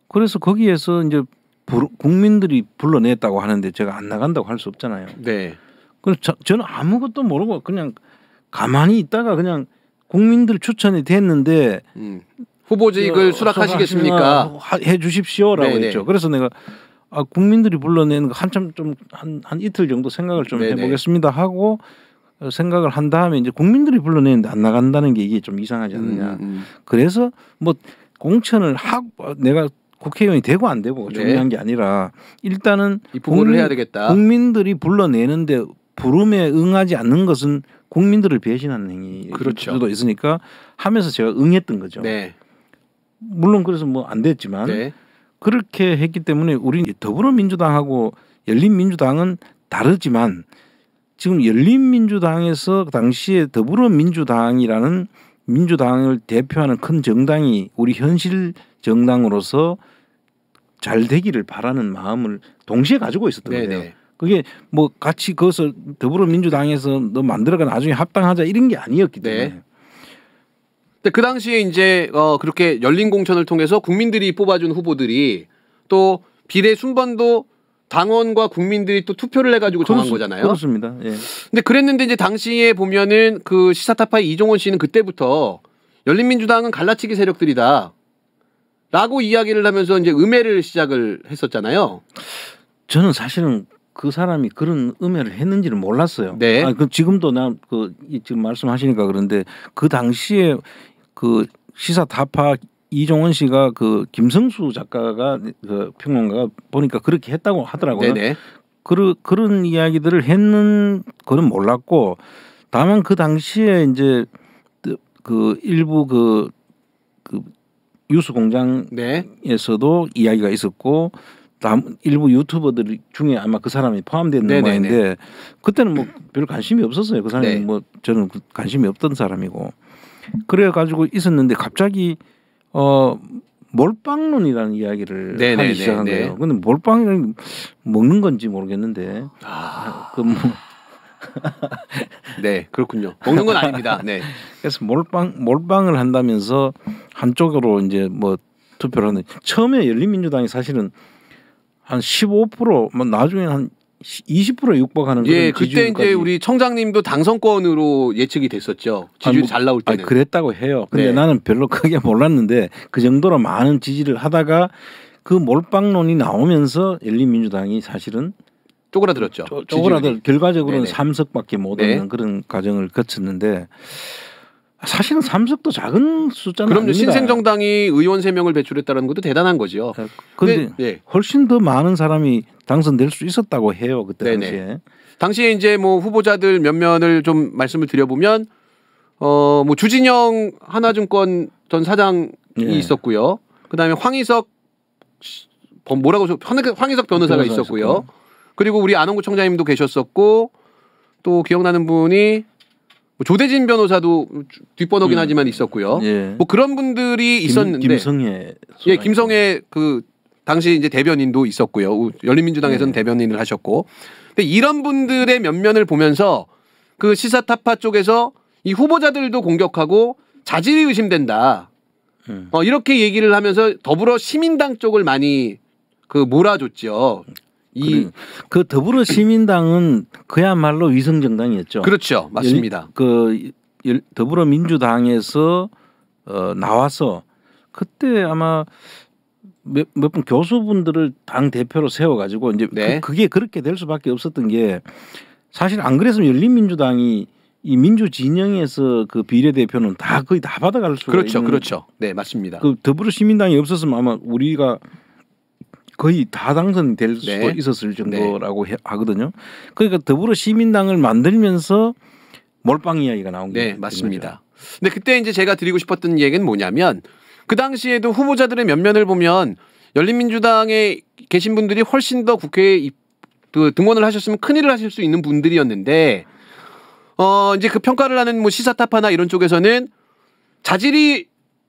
그래서 거기에서 이제 국민들이 불러냈다고 하는데 제가 안 나간다고 할 수 없잖아요. 네. 그래서 저, 저는 아무것도 모르고 그냥 가만히 있다가 그냥 국민들 추천이 됐는데 음. 후보직을 어, 수락하시겠습니까? 해 주십시오라고 네, 네. 했죠. 그래서 내가 아, 국민들이 불러내는거 한참 좀한한 한 이틀 정도 생각을 좀 네네. 네. 해보겠습니다 하고 생각을 한 다음에 이제 국민들이 불러내는데 안 나간다는 게 이게 좀 이상하지 않느냐. 음, 음. 음. 그래서 뭐 공천을 하고 내가 국회의원이 되고 안 되고 네. 중요한 게 아니라 일단은 국민, 해야 되겠다. 국민들이 불러내는데 부름에 응하지 않는 것은 국민들을 배신하는 행위일 그렇죠. 있으니까 하면서 제가 응했던 거죠. 네. 물론 그래서 뭐 안 됐지만 네. 그렇게 했기 때문에 우리 더불어민주당하고 열린민주당은 다르지만 지금 열린민주당에서 당시에 더불어민주당이라는 민주당을 대표하는 큰 정당이 우리 현실 정당으로서 잘 되기를 바라는 마음을 동시에 가지고 있었던 네네. 거예요. 그게 뭐 같이 그것을 더불어민주당에서 너 만들어가 나중에 합당하자 이런 게 아니었기 네. 때문에. 네. 그 당시에 이제 어 그렇게 열린 공천을 통해서 국민들이 뽑아준 후보들이 또 비례 순번도 당원과 국민들이 또 투표를 해가지고 정한 그렇수, 거잖아요. 그렇습니다. 예. 근데 그랬는데 이제 당시에 보면은 그 시사타파의 이종원 씨는 그때부터 열린민주당은 갈라치기 세력들이다. 라고 이야기를 하면서 이제 음해를 시작을 했었잖아요. 저는 사실은 그 사람이 그런 음해를 했는지를 몰랐어요. 네. 아니, 그 지금도 난그 지금 말씀하시니까 그런데 그 당시에 그 시사 타파 이종원 씨가 그 김성수 작가가 그 평론가가 보니까 그렇게 했다고 하더라고요. 네네. 그런 그런 이야기들을 했는 그는 몰랐고 다만 그 당시에 이제 그 일부 그, 그 유수 공장에서도 네. 이야기가 있었고 남, 일부 유튜버들 중에 아마 그 사람이 포함된 모양인데 그때는 뭐 별 관심이 없었어요. 그 사람이 네. 뭐 저는 그 관심이 없던 사람이고 그래 가지고 있었는데 갑자기 어 몰빵론이라는 이야기를 네네네. 하기 시작한 네. 거예요. 근데 몰빵이 먹는 건지 모르겠는데 아... 그뭐 네, 그렇군요. 먹는 건 아닙니다. 네. 그래서 몰빵 몰빵을 한다면서 한쪽으로 이제 뭐 투표를 하는 처음에 열린민주당이 사실은 한 15%뭐 나중에 한 20% 육박하는 예, 그런 예, 그때 이제 우리 청장님도 당선권으로 예측이 됐었죠. 지지율 뭐, 잘 나올 때는. 아 그랬다고 해요. 근데 네. 나는 별로 크게 몰랐는데 그 정도로 많은 지지를 하다가 그 몰빵론이 나오면서 열린민주당이 사실은 쪼그라들었죠. 쪼, 쪼그라들 결과적으로는 네 3석밖에 못 네. 얻는 그런 과정을 거쳤는데 사실은 3석도 작은 숫자는 그럼요. 아닙니다. 신생정당이 의원 3명을 배출했다는 것도 대단한 거지요. 그런데 네. 훨씬 더 많은 사람이 당선될 수 있었다고 해요. 그때 네네. 당시에. 당시에 이제 뭐 후보자들 몇 면을 좀 말씀을 드려보면 어뭐 주진영 하나증권 전 사장이 네. 있었고요. 그다음에 황희석 뭐 뭐라고 저 황희석 변호사가 있었고요. 있었고. 그리고 우리 안원구청장님도 계셨었고 또 기억나는 분이 뭐 조대진 변호사도 뒷번호긴 음. 하지만 있었고요. 예. 뭐 그런 분들이 김, 있었는데 김성애 예 김성애 그 당시 이제 대변인도 있었고요. 열린민주당에서는 예. 대변인을 하셨고. 근데 이런 분들의 면면을 보면서 그 시사 타파 쪽에서 이 후보자들도 공격하고 자질이 의심된다. 음. 어, 이렇게 얘기를 하면서 더불어 시민당 쪽을 많이 그 몰아줬죠. 이그 더불어 시민당은 그야말로 위성 정당이었죠. 그렇죠, 맞습니다. 그 더불어민주당에서 어, 나와서 그때 아마 몇몇분 교수분들을 당 대표로 세워가지고 이제 그 네. 그, 게 그렇게 될 수밖에 없었던 게 사실 안 그랬으면 열린민주당이 이 민주 진영에서 그 비례 대표는 다 거의 다 받아갈 수가 그렇죠, 있는 그렇죠. 네 맞습니다. 그 더불어 시민당이 없었으면 아마 우리가 거의 다 당선될 네. 수도 있었을 네. 정도라고 네. 하거든요. 그러니까 더불어 시민당을 만들면서 몰빵 이야기가 나온 거예요. 네, 맞습니다. 거죠. 근데 그때 이제 제가 드리고 싶었던 얘기는 뭐냐면 그 당시에도 후보자들의 면면을 보면 열린민주당에 계신 분들이 훨씬 더 국회에 입, 그 등원을 하셨으면 큰일을 하실 수 있는 분들이었는데 어 이제 그 평가를 하는 뭐 시사타파나 이런 쪽에서는 자질이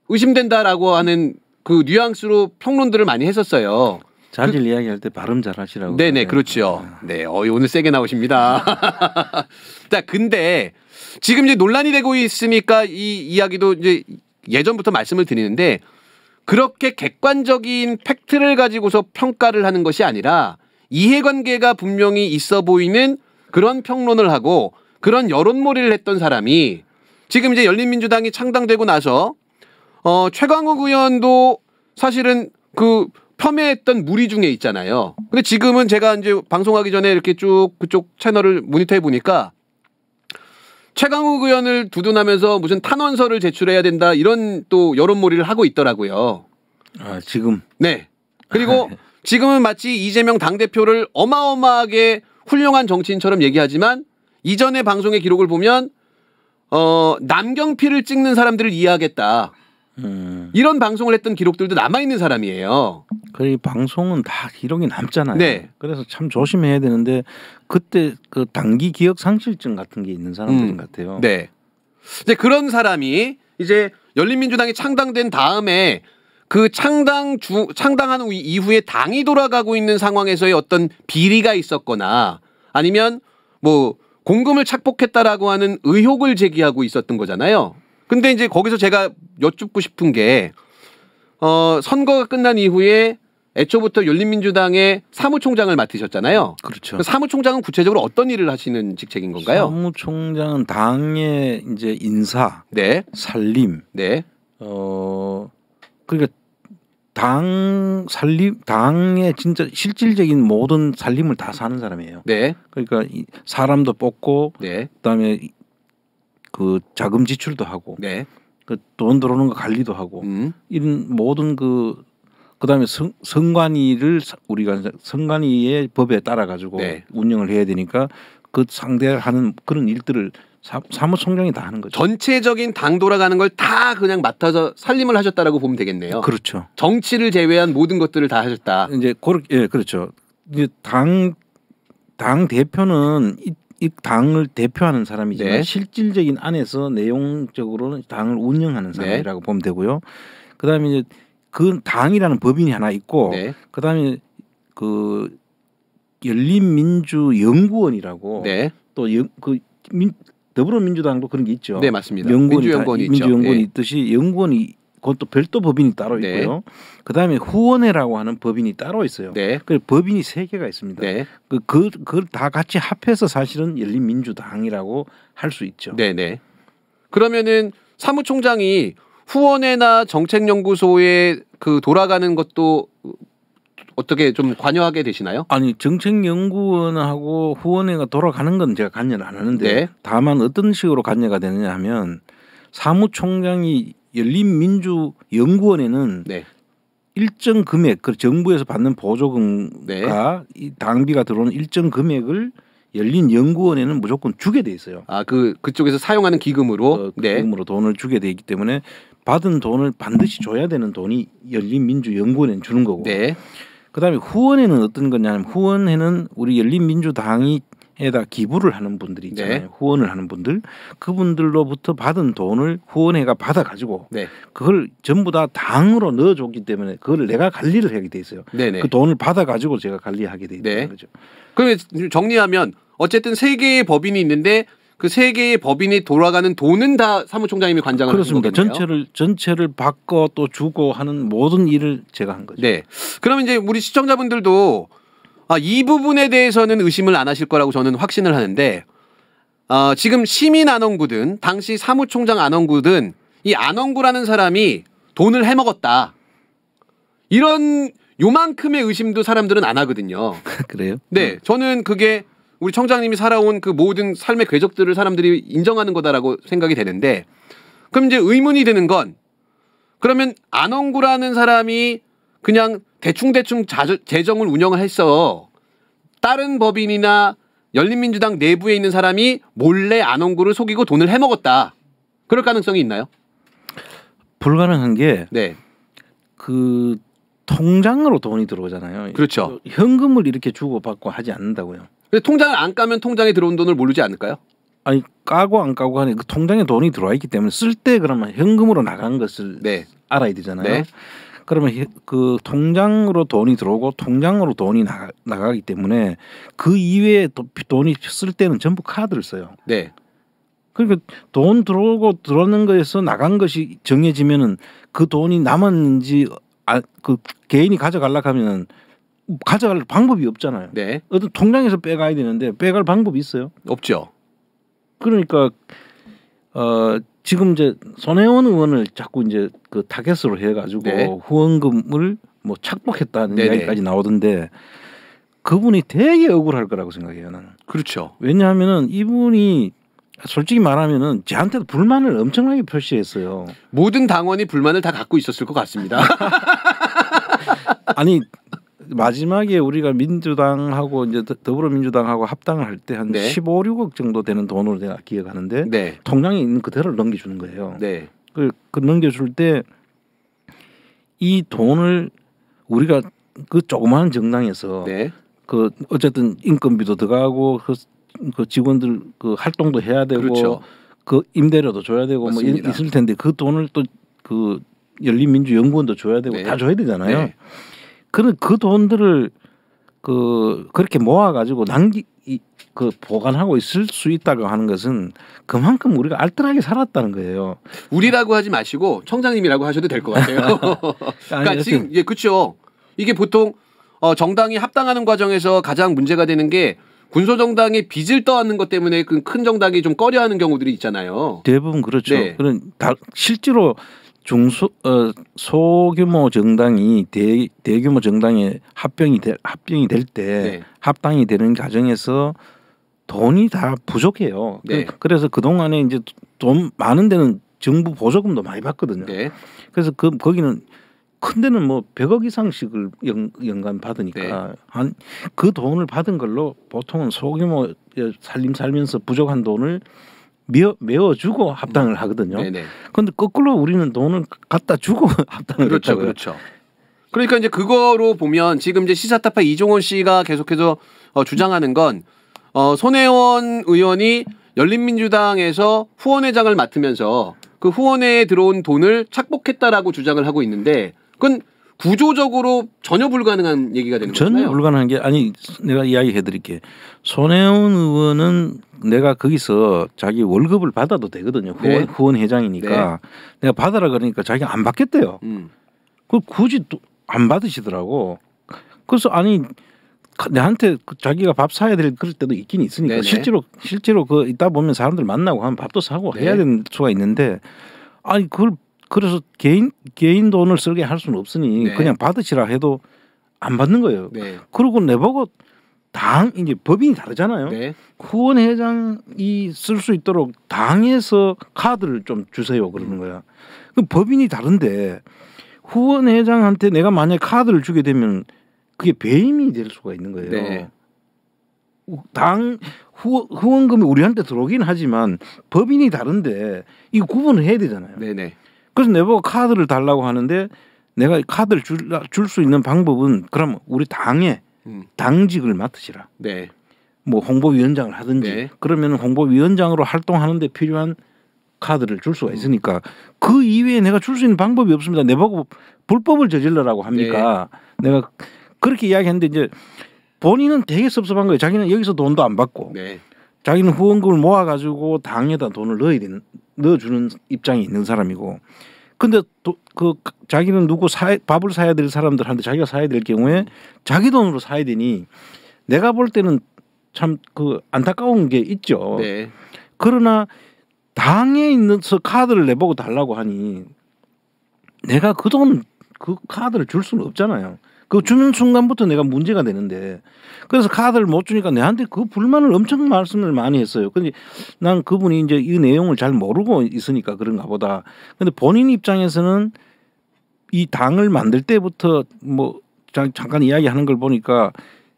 의심된다라고 하는 그 뉘앙스로 평론들을 많이 했었어요. 자질 그, 이야기할 때 발음 잘하시라고. 네네 그렇죠. 네. 네 어, 오늘 세게 나오십니다. 자 근데 지금 이제 논란이 되고 있으니까 이 이야기도 이제 예전부터 말씀을 드리는데 그렇게 객관적인 팩트를 가지고서 평가를 하는 것이 아니라 이해관계가 분명히 있어 보이는 그런 평론을 하고 그런 여론몰이를 했던 사람이 지금 이제 열린민주당이 창당되고 나서 어 최강욱 의원도 사실은 그 폄훼했던 무리 중에 있잖아요. 근데 지금은 제가 이제 방송하기 전에 이렇게 쭉 그쪽 채널을 모니터해 보니까 최강욱 의원을 두둔하면서 무슨 탄원서를 제출해야 된다 이런 또 여론몰이를 하고 있더라고요. 아, 지금? 네. 그리고 지금은 마치 이재명 당대표를 어마어마하게 훌륭한 정치인처럼 얘기하지만 이전의 방송의 기록을 보면 어, 남경필을 찍는 사람들을 이해하겠다. 음. 이런 방송을 했던 기록들도 남아 있는 사람이에요. 그이 방송은 다 기록이 남잖아요. 네. 그래서 참 조심해야 되는데 그때 그 단기 기억 상실증 같은 게 있는 사람들인 음. 것 같아요. 네. 이제 그런 사람이 이제 열린민주당이 창당된 다음에 그 창당 주 창당한 이후에 당이 돌아가고 있는 상황에서의 어떤 비리가 있었거나 아니면 뭐 공금을 착복했다라고 하는 의혹을 제기하고 있었던 거잖아요. 근데 이제 거기서 제가 여쭙고 싶은 게 어, 선거가 끝난 이후에 애초부터 열린민주당의 사무총장을 맡으셨잖아요. 그렇죠. 사무총장은 구체적으로 어떤 일을 하시는 직책인 건가요? 사무총장은 당의 이제 인사, 네, 살림, 네, 어 그러니까 당 살림 당의 진짜 실질적인 모든 살림을 다 사는 사람이에요. 네. 그러니까 사람도 뽑고 네. 그다음에 그 자금 지출도 하고 네. 그돈 들어오는 거 관리도 하고 음. 이런 모든 그 그다음에 성, 성관위를 우리가 성관위의 법에 따라 가지고 네. 운영을 해야 되니까 그 상대하는 그런 일들을 사, 무총장이다 하는 거죠. 전체적인 당 돌아가는 걸 다 그냥 맡아서 살림을 하셨다라고 보면 되겠네요. 그렇죠. 정치를 제외한 모든 것들을 다 하셨다. 이제 고르, 예, 그렇죠. 이제 당, 당 대표는 이 당을 대표하는 사람이지만 네. 실질적인 안에서 내용적으로는 당을 운영하는 네. 사람이라고 네. 보면 되고요. 그다음에 이제 그 당이라는 법인이 하나 있고 네. 그다음에 그 열린민주연구원이라고 네. 또그 더불어민주당도 그런 게 있죠. 네 맞습니다. 연구원이 민주연구원이, 다, 민주연구원이 예. 있듯이 연구원이 그것도 별도 법인이 따로 네. 있고요. 그다음에 후원회라고 하는 법인이 따로 있어요. 네. 그 법인이 세 개가 있습니다. 네. 그, 그 그걸 다 같이 합해서 사실은 열린민주당이라고 할 수 있죠. 네, 네. 그러면은 사무총장이 후원회나 정책연구소에 그 돌아가는 것도 어떻게 좀 관여하게 되시나요? 아니 정책연구원하고 후원회가 돌아가는 건 제가 관여를 안 하는데 네. 다만 어떤 식으로 관여가 되느냐 하면 사무총장이 열린민주연구원에는 예, 네. 일정 금액, 그 정부에서 받는 보조금과 네. 이 당비가 들어오는 일정 금액을 열린 연구원에는 무조건 주게 돼 있어요. 아그 그쪽에서 사용하는 기금으로 어, 그 네. 기금으로 돈을 주게 돼 있기 때문에 받은 돈을 반드시 줘야 되는 돈이 열린민주연구원에 주는 거고. 네. 그다음에 후원회는 어떤 거냐면 후원회는 우리 열린민주당이 에다 기부를 하는 분들이 네. 있잖아요. 네. 후원을 하는 분들 그분들로부터 받은 돈을 후원회가 받아 가지고 네. 그걸 전부 다 당으로 넣어 줬기 때문에 그걸 내가 관리를 하게 돼 있어요. 네네. 네. 그 돈을 받아 가지고 제가 관리하게 돼 있는 네. 거죠. 그러면 정리하면 어쨌든 세 개의 법인이 있는데 그 세 개의 법인이 돌아가는 돈은 다 사무총장님이 관장을 그렇습니다. 하는 거겠네요. 전체를 전체를 바꿔 또 주고 하는 모든 일을 제가 한 거죠. 네. 그러면 이제 우리 시청자분들도 아, 이 부분에 대해서는 의심을 안 하실 거라고 저는 확신을 하는데 어, 지금 시민 안원구든 당시 사무총장 안원구든 이 안원구라는 사람이 돈을 해먹었다. 이런 요만큼의 의심도 사람들은 안 하거든요. 그래요? 네, 음. 저는 그게 우리 청장님이 살아온 그 모든 삶의 궤적들을 사람들이 인정하는 거다라고 생각이 되는데 그럼 이제 의문이 드는건 그러면 안원구라는 사람이 그냥 대충대충 자주, 재정을 운영을 했어. 다른 법인이나 열린민주당 내부에 있는 사람이 몰래 안원구를 속이고 돈을 해먹었다. 그럴 가능성이 있나요? 불가능한 게 네. 그 통장으로 돈이 들어오잖아요. 그렇죠. 현금을 이렇게 주고 받고 하지 않는다고요. 통장을 안 까면 통장에 들어온 돈을 모르지 않을까요? 아니 까고 안 까고 하니 그 통장에 돈이 들어와 있기 때문에 쓸 때 그러면 현금으로 나간 것을 네. 알아야 되잖아요. 네. 그러면 그 통장으로 돈이 들어오고 통장으로 돈이 나가, 나가기 때문에 그 이외에 돈이 쓸 때는 전부 카드를 써요. 네. 그러니까 돈 들어오고 들어오는 거에서 나간 것이 정해지면은 그 돈이 남았는지 아, 그 개인이 가져갈라 하면은 가져갈 방법이 없잖아요. 네. 어떤 통장에서 빼가야 되는데 빼갈 방법이 있어요? 없죠. 그러니까 어 지금 이제 손혜원 의원을 자꾸 이제 그 타겟으로 해가지고 네. 후원금을 뭐 착복했다는 네네. 이야기까지 나오던데 그분이 되게 억울할 거라고 생각해요 나는. 그렇죠. 왜냐하면은 이분이 솔직히 말하면은 저한테도 불만을 엄청나게 표시했어요. 모든 당원이 불만을 다 갖고 있었을 것 같습니다. 아니 마지막에 우리가 민주당하고 이제 더불어민주당하고 합당을 할 때한 네. 15, 6억 정도 되는 돈으로 내가 기억하는데 네. 통장에 있는 그대로 넘겨주는 거예요. 네. 그, 그 넘겨줄 때 이 돈을 우리가 그 조그마한 정당에서 네. 그 어쨌든 인건비도 들어가고 그, 그 직원들 그 활동도 해야 되고 그렇죠. 그 임대료도 줘야 되고 뭐 맞습니다. 뭐 있을 텐데 그 돈을 또 그 열린민주연구원도 줘야 되고 네. 다 줘야 되잖아요. 네. 그는 그 돈들을 그 그렇게 모아 가지고 남기 이, 그 보관하고 있을 수 있다고 하는 것은 그만큼 우리가 알뜰하게 살았다는 거예요. 우리라고 하지 마시고 청장님이라고 하셔도 될 것 같아요. 그러니까 아니, 지금 예 그렇죠. 이게 보통 어, 정당이 합당하는 과정에서 가장 문제가 되는 게 군소 정당의 빚을 떠안는 것 때문에 큰 정당이 좀 꺼려하는 경우들이 있잖아요. 대부분 그렇죠. 네. 그런 실제로 중소 어, 소규모 정당이 대, 대규모 정당에 합병이 되, 합병이 될때 네. 합당이 되는 과정에서 돈이 다 부족해요. 네. 그, 래서그 동안에 이제 돈 많은 데는 정부 보조금도 많이 받거든요. 네. 그래서 그 거기는 큰 데는 뭐 100억 이상씩을 연, 간 받으니까 네. 한그 돈을 받은 걸로 보통은 소규모 예, 살림 살면서 부족한 돈을 메워, 메워주고 합당을 음. 하거든요. 네 그런데 거꾸로 우리는 돈을 갖다 주고 합당을 그렇죠, 했다고요. 그렇죠. 그러니까 이제 그거로 보면 지금 이제 시사타파 이종원 씨가 계속해서 어, 주장하는 건 어, 손혜원 의원이 열린민주당에서 후원회장을 맡으면서 그 후원회에 들어온 돈을 착복했다라고 주장을 하고 있는데 그건 구조적으로 전혀 불가능한 얘기가 되는 거혀요 전혀 불가능한 게 아니 내가 이야기해 드릴게. 요 손혜원 의원은 내가 거기서 자기 월급을 받아도 되거든요. 네. 후원, 네. 후원 회장이니까 네. 내가 받아라 그러니까 자기가 안 받겠대요. 음. 그 굳이 또 안 받으시더라고. 그래서 아니 내한테 그 자기가 밥 사야 될 그럴 때도 있긴 있으니까 네네. 실제로 실제로 그 있다 보면 사람들 만나고 하면 밥도 사고 네. 해야 되는 수가 있는데 아니 그걸 그래서 개인 개인 돈을 쓰게 할 수는 없으니 네. 그냥 받으시라 해도 안 받는 거예요. 네. 그리고 내보고 당 이제 법인이 다르잖아요. 네. 후원 회장이 쓸 수 있도록 당에서 카드를 좀 주세요 그러는 거야. 그 법인이 다른데 후원 회장한테 내가 만약 카드를 주게 되면 그게 배임이 될 수가 있는 거예요. 네. 당 후, 후원금이 우리한테 들어오긴 하지만 법인이 다른데 이 구분을 해야 되잖아요. 네네. 네. 그래서 내보고 카드를 달라고 하는데 내가 카드를 줄 줄 수 있는 방법은 그럼 우리 당에 음. 당직을 맡으시라. 네. 뭐 홍보위원장을 하든지 네. 그러면 홍보위원장으로 활동하는데 필요한 카드를 줄 수가 음. 있으니까 음. 그 이외에 내가 줄 수 있는 방법이 없습니다. 내보고 불법을 저질러라고 합니까? 네. 내가 그렇게 이야기했는데 이제 본인은 되게 섭섭한 거예요. 자기는 여기서 돈도 안 받고 네. 자기는 후원금을 모아가지고 당에다 돈을 넣어야 되는, 넣어주는 입장이 있는 사람이고 근데 또그 자기는 누구 사 밥을 사야 될 사람들한테 자기가 사야 될 경우에 자기 돈으로 사야 되니 내가 볼 때는 참 그 안타까운 게 있죠. 네. 그러나 당에 있는 서 카드를 내보고 달라고 하니 내가 그 돈그 그 카드를 줄 수는 없잖아요. 그 주는 순간부터 내가 문제가 되는데 그래서 카드를 못 주니까 내한테 그 불만을 엄청 말씀을 많이 했어요. 근데 난 그분이 이제 이 내용을 잘 모르고 있으니까 그런가 보다. 근데 본인 입장에서는 이 당을 만들 때부터 뭐 잠깐 이야기하는 걸 보니까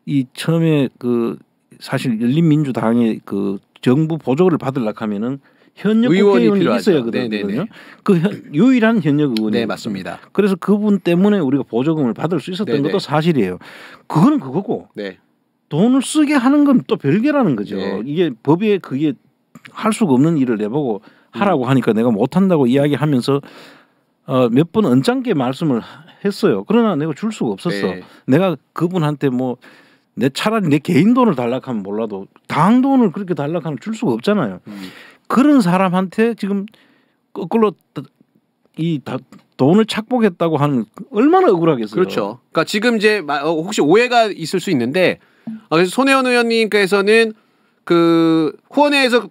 이 처음에 그 사실 열린민주당의 그 정부 보조를 받으려고 하면은 현역 의원이 있어야 되거든요. 네, 네, 네. 그 현, 유일한 현역 의원이 네, 맞습니다. 그래서 그분 때문에 우리가 보조금을 받을 수 있었던 네네. 것도 사실이에요. 그거는 그거고 네. 돈을 쓰게 하는 건 또 별개라는 거죠. 네. 이게 법에 그게 할 수가 없는 일을 내보고 음. 하라고 음. 하니까 내가 못 한다고 이야기하면서 어, 몇번 언짢게 말씀을 했어요. 그러나 내가 줄 수가 없었어. 네. 내가 그분한테 뭐 내 차라리 내 개인 돈을 달라고 하면 몰라도 당 돈을 그렇게 달라고 하면 줄 수가 없잖아요. 음. 그런 사람한테 지금 거꾸로 이 다, 돈을 착복했다고 하는 얼마나 억울하겠어요. 그렇죠. 그러니까 지금 이제 어, 혹시 오해가 있을 수 있는데 아, 그래서 손혜원 의원님께서는 그 후원회에서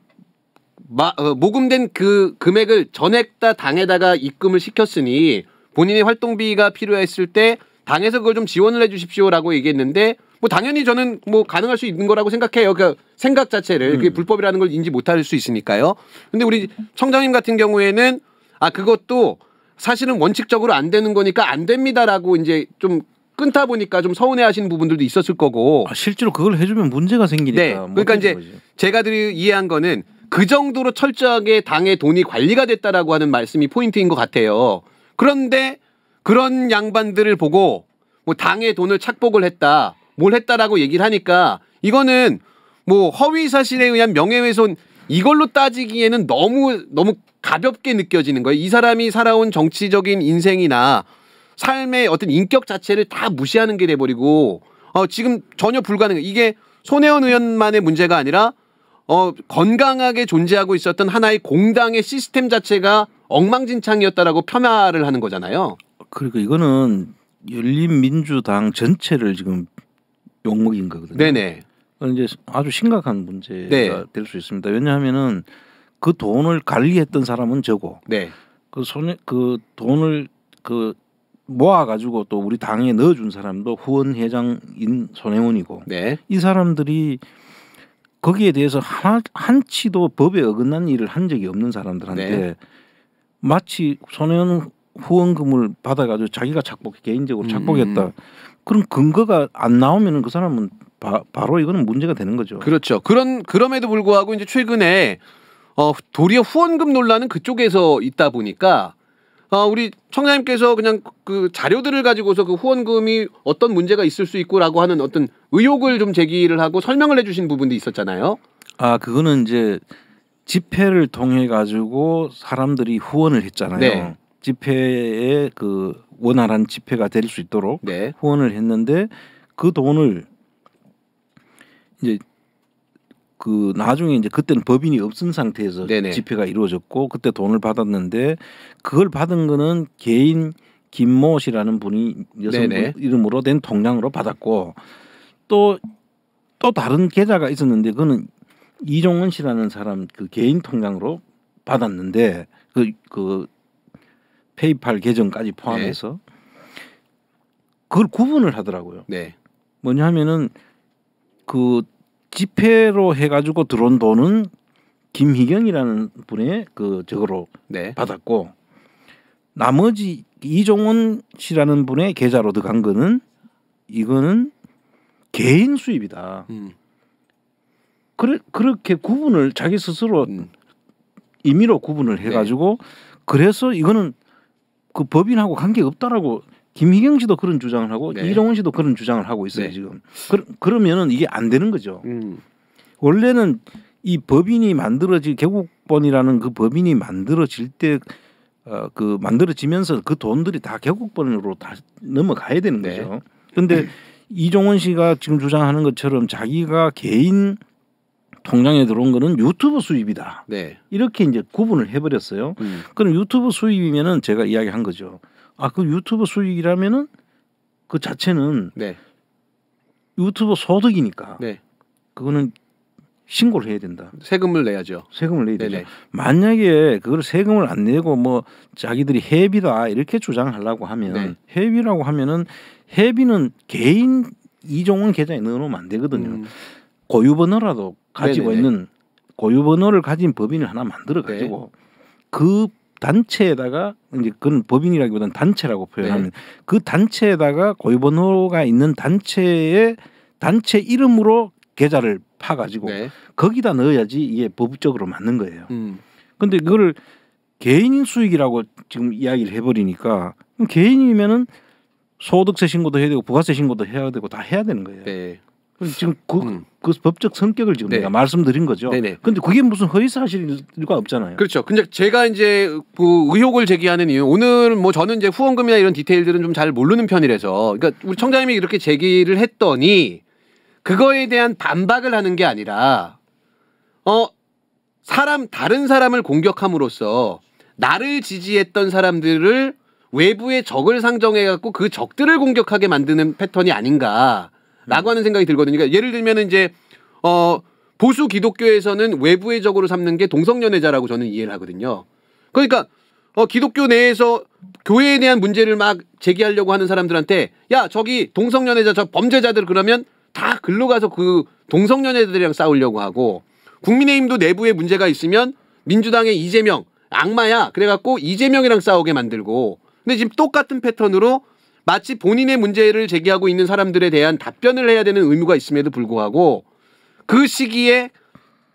마, 어, 모금된 그 금액을 전액다 당에다가 입금을 시켰으니 본인의 활동비가 필요했을 때 당에서 그걸 좀 지원을 해주십시오라고 얘기했는데 뭐 당연히 저는 뭐 가능할 수 있는 거라고 생각해요. 그러니까 생각 자체를 그게 음. 불법이라는 걸 인지 못할 수 있으니까요. 근데 우리 청장님 같은 경우에는 아 그것도 사실은 원칙적으로 안 되는 거니까 안 됩니다라고 이제 좀 끊다 보니까 좀 서운해하시는 부분들도 있었을 거고 아, 실제로 그걸 해주면 문제가 생기니까 네. 뭐 그러니까 이제 제가 드리 이해한 거는 그 정도로 철저하게 당의 돈이 관리가 됐다라고 하는 말씀이 포인트인 것 같아요. 그런데 그런 양반들을 보고 뭐 당의 돈을 착복을 했다. 뭘 했다라고 얘기를 하니까 이거는 뭐 허위 사실에 의한 명예훼손 이걸로 따지기에는 너무 너무 가볍게 느껴지는 거예요. 이 사람이 살아온 정치적인 인생이나 삶의 어떤 인격 자체를 다 무시하는 게 돼버리고 어, 지금 전혀 불가능해. 이게 손혜원 의원만의 문제가 아니라 어, 건강하게 존재하고 있었던 하나의 공당의 시스템 자체가 엉망진창이었다라고 폄하를 하는 거잖아요. 그리고 그러니까 이거는 열린민주당 전체를 지금 욕먹인 거거든요. 네네. 이제 아주 심각한 문제가 네. 될수 있습니다. 왜냐하면은 그 돈을 관리했던 사람은 저고 네. 그 손에 그 돈을 그 모아 가지고 또 우리 당에 넣어준 사람도 후원 회장인 손혜원이고 네. 이 사람들이 거기에 대해서 하나 한치도 법에 어긋난 일을 한 적이 없는 사람들한테 네. 마치 손혜원 후원금을 받아가지고 자기가 착복 개인적으로 음. 착복했다. 음. 그럼 근거가 안 나오면 그 사람은 바, 바로 이거는 문제가 되는 거죠. 그렇죠. 그런 그럼에도 불구하고 이제 최근에 어, 도리어 후원금 논란은 그쪽에서 있다 보니까 어, 우리 청장님께서 그냥 그 자료들을 가지고서 그 후원금이 어떤 문제가 있을 수 있고라고 하는 어떤 의혹을 좀 제기를 하고 설명을 해주신 부분도 있었잖아요. 아 그거는 이제 집회를 통해 가지고 사람들이 후원을 했잖아요. 네. 집회에그 원활한 집회가 될 수 있도록 네. 후원을 했는데 그 돈을 이제 그 나중에 이제 그때는 법인이 없은 상태에서 네네. 집회가 이루어졌고 그때 돈을 받았는데 그걸 받은 거는 개인 김모 씨라는 분이 여성 이름으로 된 통장으로 받았고 또또 또 다른 계좌가 있었는데 그는 이종원 씨라는 사람 그 개인 통장으로 받았는데 그, 그 페이팔 계정까지 네. 포함해서 네. 그걸 구분을 하더라고요. 네. 뭐냐 하면은 그 지폐로 해가지고 들어온 돈은 김희경이라는 분의 그적으로 네. 받았고 나머지 이종원 씨라는 분의 계좌로 들어간 거는 이거는 개인 수입이다. 음. 그래 그렇게 구분을 자기 스스로 음. 임의로 구분을 해가지고 네. 그래서 이거는 그 법인하고 관계 없다라고 김희경 씨도 그런 주장을 하고 네. 이정훈 씨도 그런 주장을 하고 있어요 네. 지금. 그, 그러면은 이게 안 되는 거죠. 음. 원래는 이 법인이 만들어지 개국본이라는 그 법인이 만들어질 때. 어, 그 만들어지면서 그 돈들이 다 개국본으로 다 넘어가야 되는 네. 거죠. 네. 근데 이종원 씨가 지금 주장하는 것처럼 자기가 개인 통장에 들어온 거는 유튜브 수입이다. 네. 이렇게 이제 구분을 해버렸어요. 음. 그럼 유튜브 수입이면은 제가 이야기한 거죠. 아 그 유튜브 수익이라면은 그 자체는 네. 유튜브 소득이니까 네. 그거는 신고를 해야 된다. 세금을 내야죠. 세금을 내야 되죠. 만약에 그걸 세금을 안 내고 뭐 자기들이 해비다 이렇게 주장하려고 하면 네. 해비라고 하면은 해비는 개인 이종원 계좌에 넣어놓으면 안 되거든요. 음. 고유번호라도 가지고 네네네. 있는 고유번호를 가진 법인을 하나 만들어 가지고 네. 그 단체에다가 이제 그건 법인이라기보다는 단체라고 표현하면 네. 그 단체에다가 고유번호가 있는 단체의 단체 이름으로 계좌를 파 가지고 네. 거기다 넣어야지 이게 법적으로 맞는 거예요. 음. 근데 그걸 개인 수익이라고 지금 이야기를 해버리니까 개인이면은 소득세 신고도 해야 되고 부가세 신고도 해야 되고 다 해야 되는 거예요. 네. 그 지금 그, 음. 그 법적 성격을 지금 네. 내가 말씀드린 거죠. 네네. 근데 그게 무슨 허위 사실일가 없잖아요. 그렇죠. 근데 제가 이제 그 의혹을 제기하는 이유 오늘 뭐 저는 이제 후원금이나 이런 디테일들은 좀 잘 모르는 편이라서 그러니까 우리 청장님이 이렇게 제기를 했더니 그거에 대한 반박을 하는 게 아니라 어 사람 다른 사람을 공격함으로써 나를 지지했던 사람들을 외부의 적을 상정해 갖고 그 적들을 공격하게 만드는 패턴이 아닌가. 라고 하는 생각이 들거든요. 그러니까 예를 들면 이제 어 보수 기독교에서는 외부의적으로 삼는 게 동성연애자라고 저는 이해를 하거든요. 그러니까 어 기독교 내에서 교회에 대한 문제를 막 제기하려고 하는 사람들한테 야 저기 동성연애자 저 범죄자들 그러면 다 글로 가서 그 동성연애들이랑 싸우려고 하고 국민의힘도 내부에 문제가 있으면 민주당의 이재명 악마야 그래갖고 이재명이랑 싸우게 만들고 근데 지금 똑같은 패턴으로 마치 본인의 문제를 제기하고 있는 사람들에 대한 답변을 해야 되는 의무가 있음에도 불구하고 그 시기에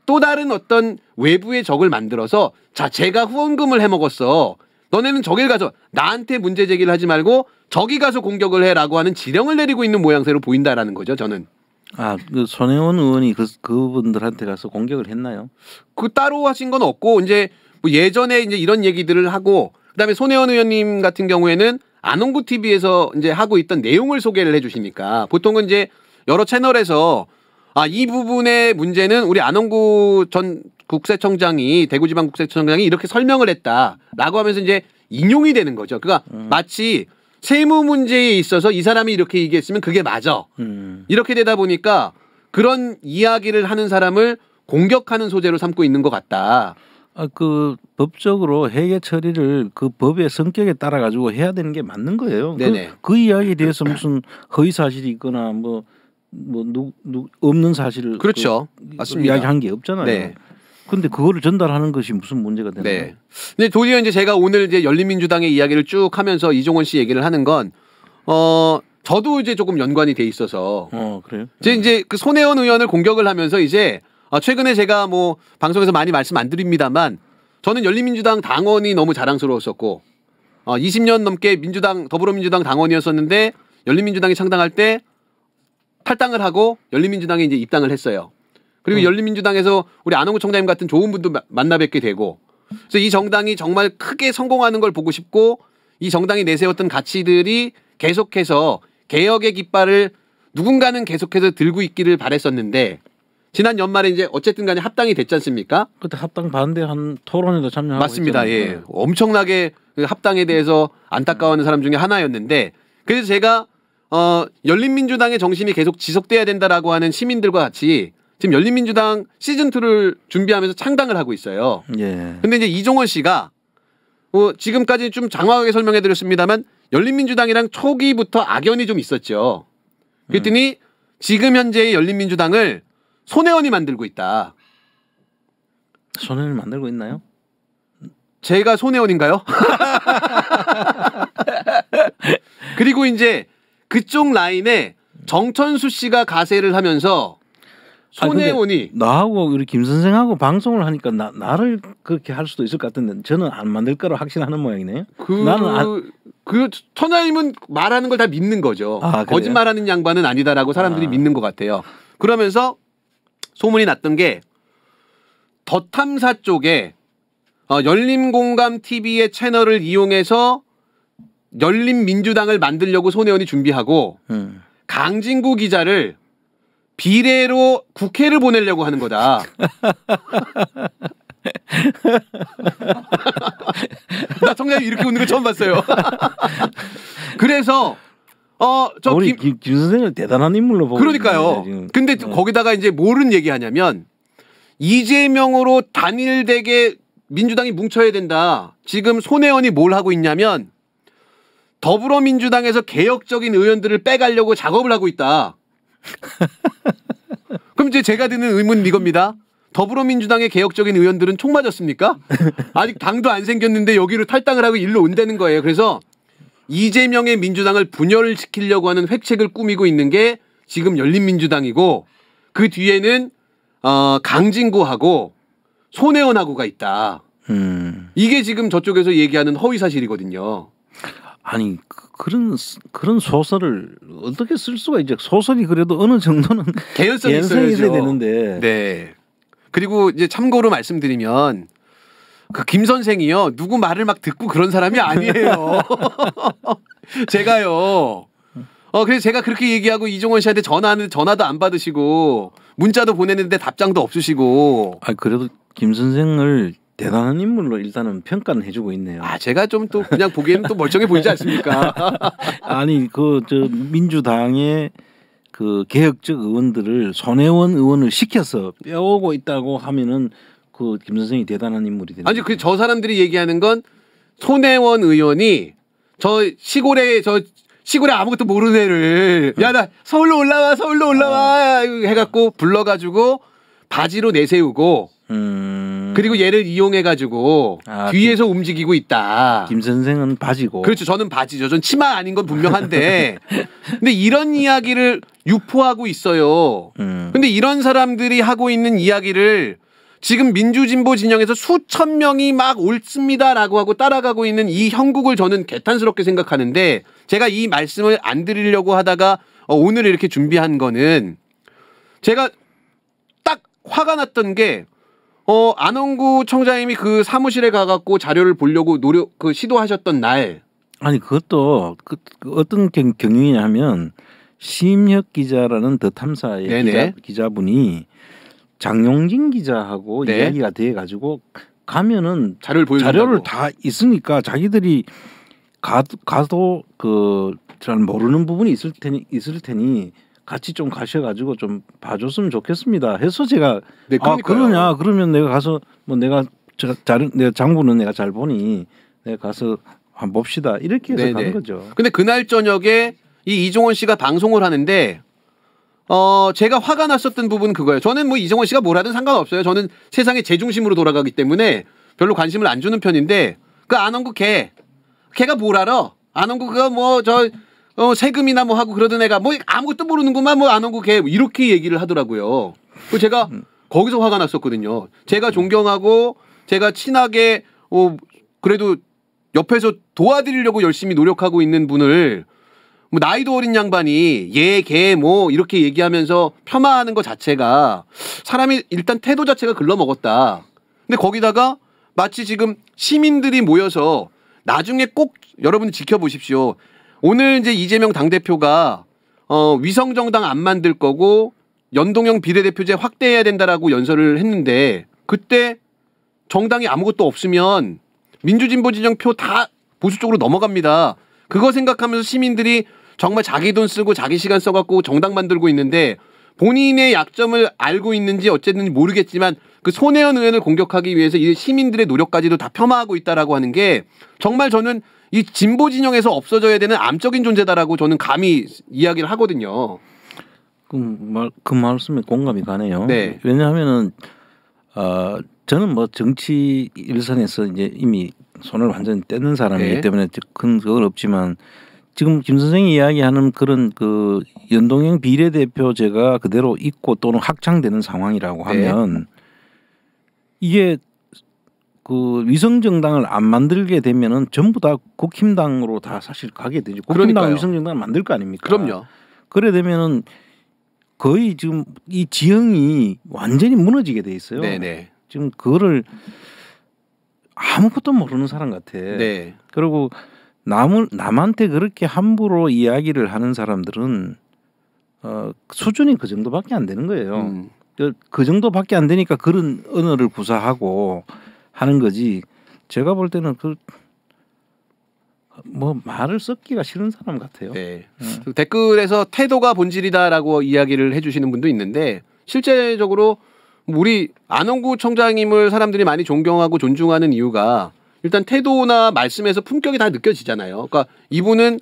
또 다른 어떤 외부의 적을 만들어서 자 제가 후원금을 해먹었어 너네는 저길 가서 나한테 문제 제기를 하지 말고 저기 가서 공격을 해라고 하는 지령을 내리고 있는 모양새로 보인다라는 거죠 저는 아그 손혜원 의원이 그 그분들한테 가서 공격을 했나요? 그 따로 하신 건 없고 이제 뭐 예전에 이제 이런 얘기들을 하고 그다음에 손혜원 의원님 같은 경우에는 아농구 TV에서 이제 하고 있던 내용을 소개를 해주시니까 보통은 이제 여러 채널에서 아, 이 부분의 문제는 우리 아농구전 국세청장이 대구지방 국세청장이 이렇게 설명을 했다라고 하면서 이제 인용이 되는 거죠. 그러니까 음. 마치 세무 문제에 있어서 이 사람이 이렇게 얘기했으면 그게 맞아. 음. 이렇게 되다 보니까 그런 이야기를 하는 사람을 공격하는 소재로 삼고 있는 것 같다. 아, 그 법적으로 해계 처리를 그 법의 성격에 따라 가지고 해야 되는 게 맞는 거예요. 그, 네네. 그, 그 이야기에 대해서 무슨 허위 사실이 있거나 뭐뭐뭐누누 없는 사실을 그 그렇죠. 그, 맞습니다. 이야기한 게 없잖아요. 네. 근데 그거를 전달하는 것이 무슨 문제가 되나요? 네. 근데 도리어 이제 제가 오늘 이제 열린민주당의 이야기를 쭉 하면서 이종원 씨 얘기를 하는 건 어, 저도 이제 조금 연관이 돼 있어서 어, 그래요? 제 네. 이제 그 손혜원 의원을 공격을 하면서 이제 아, 최근에 제가 뭐 방송에서 많이 말씀 안 드립니다만 저는 열린민주당 당원이 너무 자랑스러웠었고 어, 20년 넘게 민주당 더불어민주당 당원이었었는데 열린민주당이 창당할 때 탈당을 하고 열린민주당에 이제 입당을 했어요. 그리고 음. 열린민주당에서 우리 안홍구 총장님 같은 좋은 분도 마, 만나 뵙게 되고 그래서 이 정당이 정말 크게 성공하는 걸 보고 싶고 이 정당이 내세웠던 가치들이 계속해서 개혁의 깃발을 누군가는 계속해서 들고 있기를 바랬었는데 지난 연말에 이제 어쨌든 간에 합당이 됐지 않습니까? 그때 합당 반대한 토론에도 참여하고 맞습니다. 있잖아요. 예. 네. 엄청나게 그 합당에 대해서 안타까워하는 사람 중에 하나였는데 그래서 제가 어 열린민주당의 정신이 계속 지속돼야 된다라고 하는 시민들과 같이 지금 열린민주당 시즌 2를 준비하면서 창당을 하고 있어요. 예. 근데 이제 이종원 씨가 어, 지금까지 좀 장황하게 설명해 드렸습니다만 열린민주당이랑 초기부터 악연이 좀 있었죠. 그랬더니 음. 지금 현재의 열린민주당을 손혜원이 만들고 있다. 손혜원 이 만들고 있나요? 제가 손혜원인가요? 그리고 이제 그쪽 라인에 정천수 씨가 가세를 하면서 손혜원이 나하고 우리 김 선생하고 방송을 하니까 나, 나를 그렇게 할 수도 있을 것 같은데 저는 안 만들 거로 확신하는 모양이네요. 그, 나는 안... 그 천하임은 말하는 걸 다 믿는 거죠. 아, 거짓말하는 양반은 아니다라고 사람들이 아. 믿는 것 같아요. 그러면서 소문이 났던 게 더탐사 쪽에 어, 열린공감 TV의 채널을 이용해서 열린 민주당을 만들려고 손혜원이 준비하고 음. 강진구 기자를 비례로 국회를 보내려고 하는 거다. 나청량이 이렇게 웃는 거 처음 봤어요. 그래서 어저 우리 김, 김 선생은 대단한 인물로 보고 그러니까요. 있는데, 근데 네. 거기다가 이제 뭐는 얘기하냐면 이재명으로 단일되게 민주당이 뭉쳐야 된다. 지금 손혜원이 뭘 하고 있냐면 더불어민주당에서 개혁적인 의원들을 빼가려고 작업을 하고 있다. 그럼 이제 제가 드는 의문 이겁니다. 더불어민주당의 개혁적인 의원들은 총 맞았습니까? 아직 당도 안 생겼는데 여기로 탈당을 하고 일로 온다는 거예요. 그래서 이재명의 민주당을 분열시키려고 하는 획책을 꾸미고 있는 게 지금 열린민주당이고 그 뒤에는 어, 강진구하고 손혜원하고가 있다. 음. 이게 지금 저쪽에서 얘기하는 허위 사실이거든요. 아니 그, 그런 그런 소설을 어떻게 쓸 수가 이제 소설이 그래도 어느 정도는 개연성이, 개연성이 있어야 되는데. 네. 네. 그리고 이제 참고로 말씀드리면 그김 선생이요 누구 말을 막 듣고 그런 사람이 아니에요. 제가요. 어 그래서 제가 그렇게 얘기하고 이종원 씨한테 전화는 전화도 안 받으시고 문자도 보내는데 답장도 없으시고. 아 그래도 김 선생을 대단한 인물로 일단은 평가는 해주고 있네요. 아 제가 좀 또 그냥 보기에는 또 멀쩡해 보이지 않습니까? 아니 그 저 민주당의 그 개혁적 의원들을 손혜원 의원을 시켜서 빼오고 있다고 하면은 그 김선생이 대단한 인물이 되는. 아니 그저 사람들이 얘기하는 건 손혜원 의원이 저 시골에 저 시골에 아무것도 모르는 애를 음. 야나 서울로 올라와 서울로 올라와 어. 해갖고 불러가지고 바지로 내세우고 음... 그리고 얘를 이용해가지고 아, 뒤에서 김... 움직이고 있다. 김 선생은 바지고. 그렇죠. 저는 바지죠. 전 치마 아닌 건 분명한데. 근데 이런 이야기를 유포하고 있어요. 음... 근데 이런 사람들이 하고 있는 이야기를 지금 민주진보 진영에서 수천 명이 막 옳습니다라고 하고 따라가고 있는 이 형국을 저는 개탄스럽게 생각하는데 제가 이 말씀을 안 드리려고 하다가 어, 오늘 이렇게 준비한 거는 제가 딱 화가 났던 게 어, 안원구 청장님이 그 사무실에 가갖고 자료를 보려고 노력, 그 시도하셨던 날. 아니, 그것도 그, 그 어떤 경, 경이냐하면 심혁 기자라는 더 탐사의 기자, 기자분이 장용진 기자하고 네. 이야기가 돼 가지고 가면은 자료를 보여준다고. 자료를 다 있으니까 자기들이 가, 가도 그 잘 모르는 부분이 있을 테니 있을 테니 같이 좀 가셔가지고 좀 봐줬으면 좋겠습니다. 해서 제가 네, 아 그러냐 그러면 내가 가서 뭐 내가 제가 잘 내가 장부는 내가 잘 보니 내가 가서 한 봅시다 이렇게 해서 네네. 간 네. 거죠. 근데 그날 저녁에 이 이종원 씨가 방송을 하는데 어, 제가 화가 났었던 부분 그거예요. 저는 뭐 이정원 씨가 뭘 하든 상관없어요. 저는 세상에 제 중심으로 돌아가기 때문에 별로 관심을 안 주는 편인데 그 안원구 걔 걔가 뭘 알아? 안원구 그거 뭐저 어, 세금이나 뭐 하고 그러던 애가 뭐 아무것도 모르는구만 뭐 안원구 걔 이렇게 얘기를 하더라고요. 그 제가 음. 거기서 화가 났었거든요. 제가 존경하고 제가 친하게 어 그래도 옆에서 도와드리려고 열심히 노력하고 있는 분을 뭐 나이도 어린 양반이 얘, 걔, 뭐 이렇게 얘기하면서 폄하하는 것 자체가 사람이 일단 태도 자체가 글러먹었다. 근데 거기다가 마치 지금 시민들이 모여서 나중에 꼭 여러분 지켜보십시오. 오늘 이제 이재명 당대표가 어, 위성정당 안 만들 거고 연동형 비례대표제 확대해야 된다라고 연설을 했는데 그때 정당이 아무것도 없으면 민주진보진영 표다 보수 쪽으로 넘어갑니다. 그거 생각하면서 시민들이 정말 자기 돈 쓰고 자기 시간 써갖고 정당 만들고 있는데 본인의 약점을 알고 있는지 어쨌는지 모르겠지만 그 손혜원 의원을 공격하기 위해서 이 시민들의 노력까지도 다 폄하하고 있다라고 하는 게 정말 저는 이 진보 진영에서 없어져야 되는 암적인 존재다라고 저는 감히 이야기를 하거든요. 그, 말, 그 말씀에 공감이 가네요. 네. 왜냐하면은 어, 저는 뭐 정치 일선에서 이제 이미 손을 완전히 떼는 사람이기 네. 때문에 큰 그건 없지만 지금 김 선생이 이야기하는 그런 그 연동형 비례대표제가 그대로 있고 또는 확장되는 상황이라고 네. 하면 네. 이게 그 위성 정당을 안 만들게 되면은 전부 다 국힘당으로 다 사실 가게 되죠. 국힘당 위성 정당을 만들 거 아닙니까? 그럼요. 그래 되면은 거의 지금 이 지형이 완전히 무너지게 돼 있어요. 네네. 네. 지금 그거를 아무것도 모르는 사람 같아. 네. 그리고 남을 남한테 그렇게 함부로 이야기를 하는 사람들은 어, 수준이 그 정도밖에 안 되는 거예요. 음. 그, 그 정도밖에 안 되니까 그런 언어를 구사하고 하는 거지. 제가 볼 때는 그 뭐 말을 썼기가 싫은 사람 같아요. 네. 네. 댓글에서 태도가 본질이다라고 이야기를 해주시는 분도 있는데 실제적으로 우리 안홍구 청장님을 사람들이 많이 존경하고 존중하는 이유가 일단 태도나 말씀에서 품격이 다 느껴지잖아요. 그러니까 이분은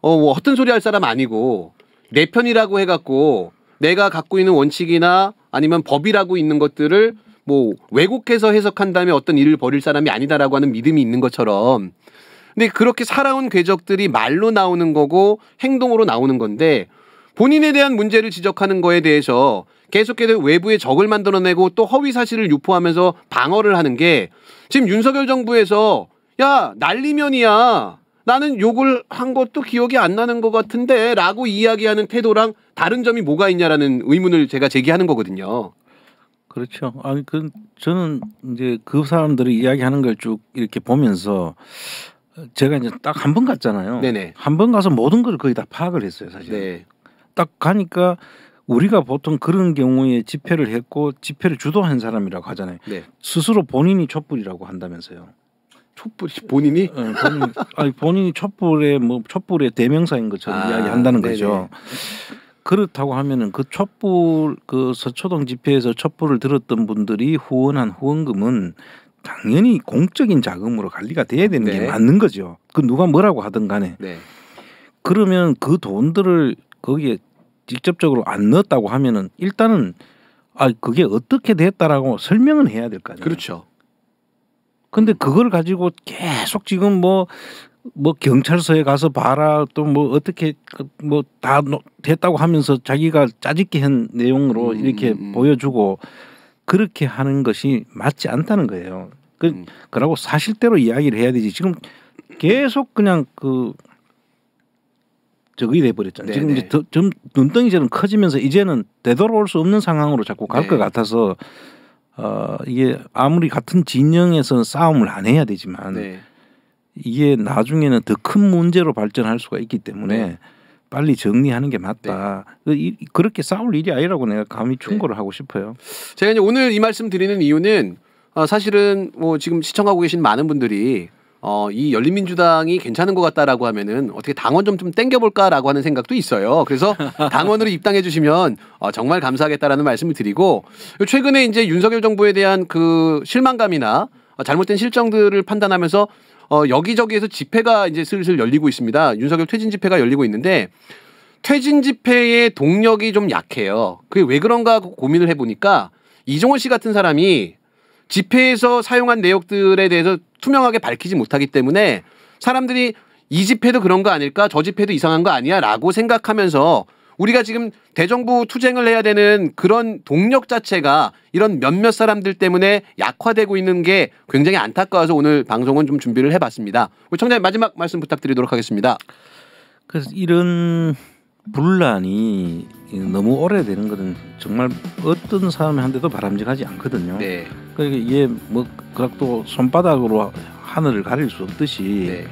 어, 뭐 헛된 소리 할 사람 아니고 내 편이라고 해갖고 내가 갖고 있는 원칙이나 아니면 법이라고 있는 것들을 뭐 왜곡해서 해석한 다음에 어떤 일을 벌일 사람이 아니다라고 하는 믿음이 있는 것처럼 근데 그렇게 살아온 궤적들이 말로 나오는 거고 행동으로 나오는 건데 본인에 대한 문제를 지적하는 거에 대해서 계속해서 외부의 적을 만들어내고 또 허위 사실을 유포하면서 방어를 하는 게 지금 윤석열 정부에서 야 난리면이야 나는 욕을 한 것도 기억이 안 나는 것 같은데 라고 이야기하는 태도랑 다른 점이 뭐가 있냐라는 의문을 제가 제기하는 거거든요. 그렇죠. 아니 그 저는 이제 그 사람들이 이야기하는 걸 쭉 이렇게 보면서 제가 이제 딱 한 번 갔잖아요. 네네. 한번 가서 모든 걸 거의 다 파악을 했어요, 사실. 네. 딱 가니까 우리가 보통 그런 경우에 집회를 했고 집회를 주도한 사람이라고 하잖아요. 네. 스스로 본인이 촛불이라고 한다면서요. 촛불이 본인이? 네, 본인, 아니 본인이 촛불의 뭐 촛불의 대명사인 것처럼 아, 이야기한다는 거죠. 그렇다고 하면은 그 촛불 그 서초동 집회에서 촛불을 들었던 분들이 후원한 후원금은 당연히 공적인 자금으로 관리가 돼야 되는 네. 게 맞는 거죠. 그 누가 뭐라고 하든 간에. 네. 그러면 그 돈들을 거기에 직접적으로 안 넣었다고 하면은 일단은 아 그게 어떻게 됐다라고 설명은 해야 될거 아니에요. 그렇죠. 근데 그걸 가지고 계속 지금 뭐뭐 뭐 경찰서에 가서 봐라 또 뭐 어떻게 그 뭐다 됐다고 하면서 자기가 짜집기 한 내용으로 음, 이렇게 음. 보여주고 그렇게 하는 것이 맞지 않다는 거예요. 그 음. 그러고 사실대로 이야기를 해야 되지. 지금 계속 그냥 그 저기 돼 버렸잖아요. 지금 이제 더, 좀 눈덩이처럼 커지면서 이제는 되돌아올 수 없는 상황으로 자꾸 갈것 네. 같아서 어, 이게 아무리 같은 진영에서 싸움을 안 해야 되지만 네. 이게 나중에는 더 큰 문제로 발전할 수가 있기 때문에 네. 빨리 정리하는 게 맞다. 네. 그 그렇게 싸울 일이 아니라고 내가 감히 충고를 네. 하고 싶어요. 제가 이제 오늘 이 말씀 드리는 이유는 어, 사실은 뭐 지금 시청하고 계신 많은 분들이 어, 이 열린민주당이 괜찮은 것 같다라고 하면은 어떻게 당원 좀좀 땡겨볼까라고 하는 생각도 있어요. 그래서 당원으로 입당해 주시면 어, 정말 감사하겠다라는 말씀을 드리고 최근에 이제 윤석열 정부에 대한 그 실망감이나 어, 잘못된 실정들을 판단하면서 어, 여기저기에서 집회가 이제 슬슬 열리고 있습니다. 윤석열 퇴진 집회가 열리고 있는데 퇴진 집회의 동력이 좀 약해요. 그게 왜 그런가 고민을 해보니까 이종호 씨 같은 사람이 집회에서 사용한 내역들에 대해서 투명하게 밝히지 못하기 때문에 사람들이 이 집회도 그런 거 아닐까 저 집회도 이상한 거 아니야 라고 생각하면서 우리가 지금 대정부 투쟁을 해야 되는 그런 동력 자체가 이런 몇몇 사람들 때문에 약화되고 있는 게 굉장히 안타까워서 오늘 방송은 좀 준비를 해봤습니다. 우리 청장님 마지막 말씀 부탁드리도록 하겠습니다. 그래서 이런 분란이 너무 오래되는 것은 정말 어떤 사람한테도 바람직하지 않거든요. 네. 그러니까 이게 뭐 그락도 손바닥으로 하늘을 가릴 수 없듯이 네.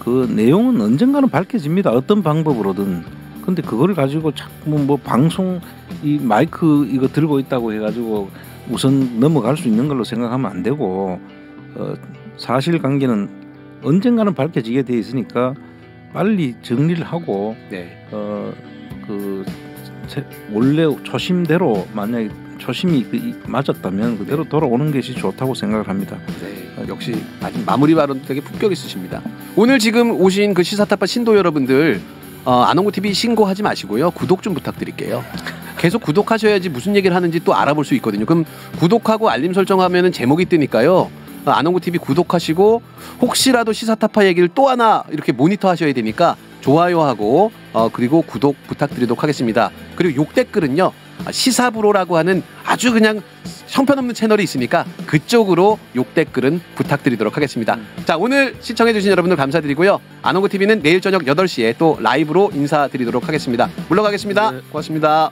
그 내용은 언젠가는 밝혀집니다. 어떤 방법으로든. 근데 그거를 가지고 자꾸 뭐 방송 이 마이크 이거 들고 있다고 해가지고 우선 넘어갈 수 있는 걸로 생각하면 안 되고 어, 사실 관계는 언젠가는 밝혀지게 돼 있으니까 빨리 정리를 하고 네. 어그 원래 초심대로 만약에 초심이 그 맞았다면 그대로 네. 돌아오는 것이 좋다고 생각을 합니다. 네, 어, 역시 아직 마무리 발언 되게 품격 있으십니다. 오늘 지금 오신 그 시사타파 신도 여러분들 어, 안홍구 TV 신고하지 마시고요 구독 좀 부탁드릴게요. 계속 구독하셔야지 무슨 얘기를 하는지 또 알아볼 수 있거든요. 그럼 구독하고 알림 설정하면 제목이 뜨니까요. 아농구 어, TV 구독하시고 혹시라도 시사타파 얘기를 또 하나 이렇게 모니터 하셔야 되니까 좋아요하고 어, 그리고 구독 부탁드리도록 하겠습니다. 그리고 욕 댓글은요 아, 시사부로라고 하는 아주 그냥 형편없는 채널이 있으니까 그쪽으로 욕 댓글은 부탁드리도록 하겠습니다. 음. 자 오늘 시청해주신 여러분들 감사드리고요. 아농구 TV는 내일 저녁 8시에 또 라이브로 인사드리도록 하겠습니다. 물러가겠습니다. 네. 고맙습니다.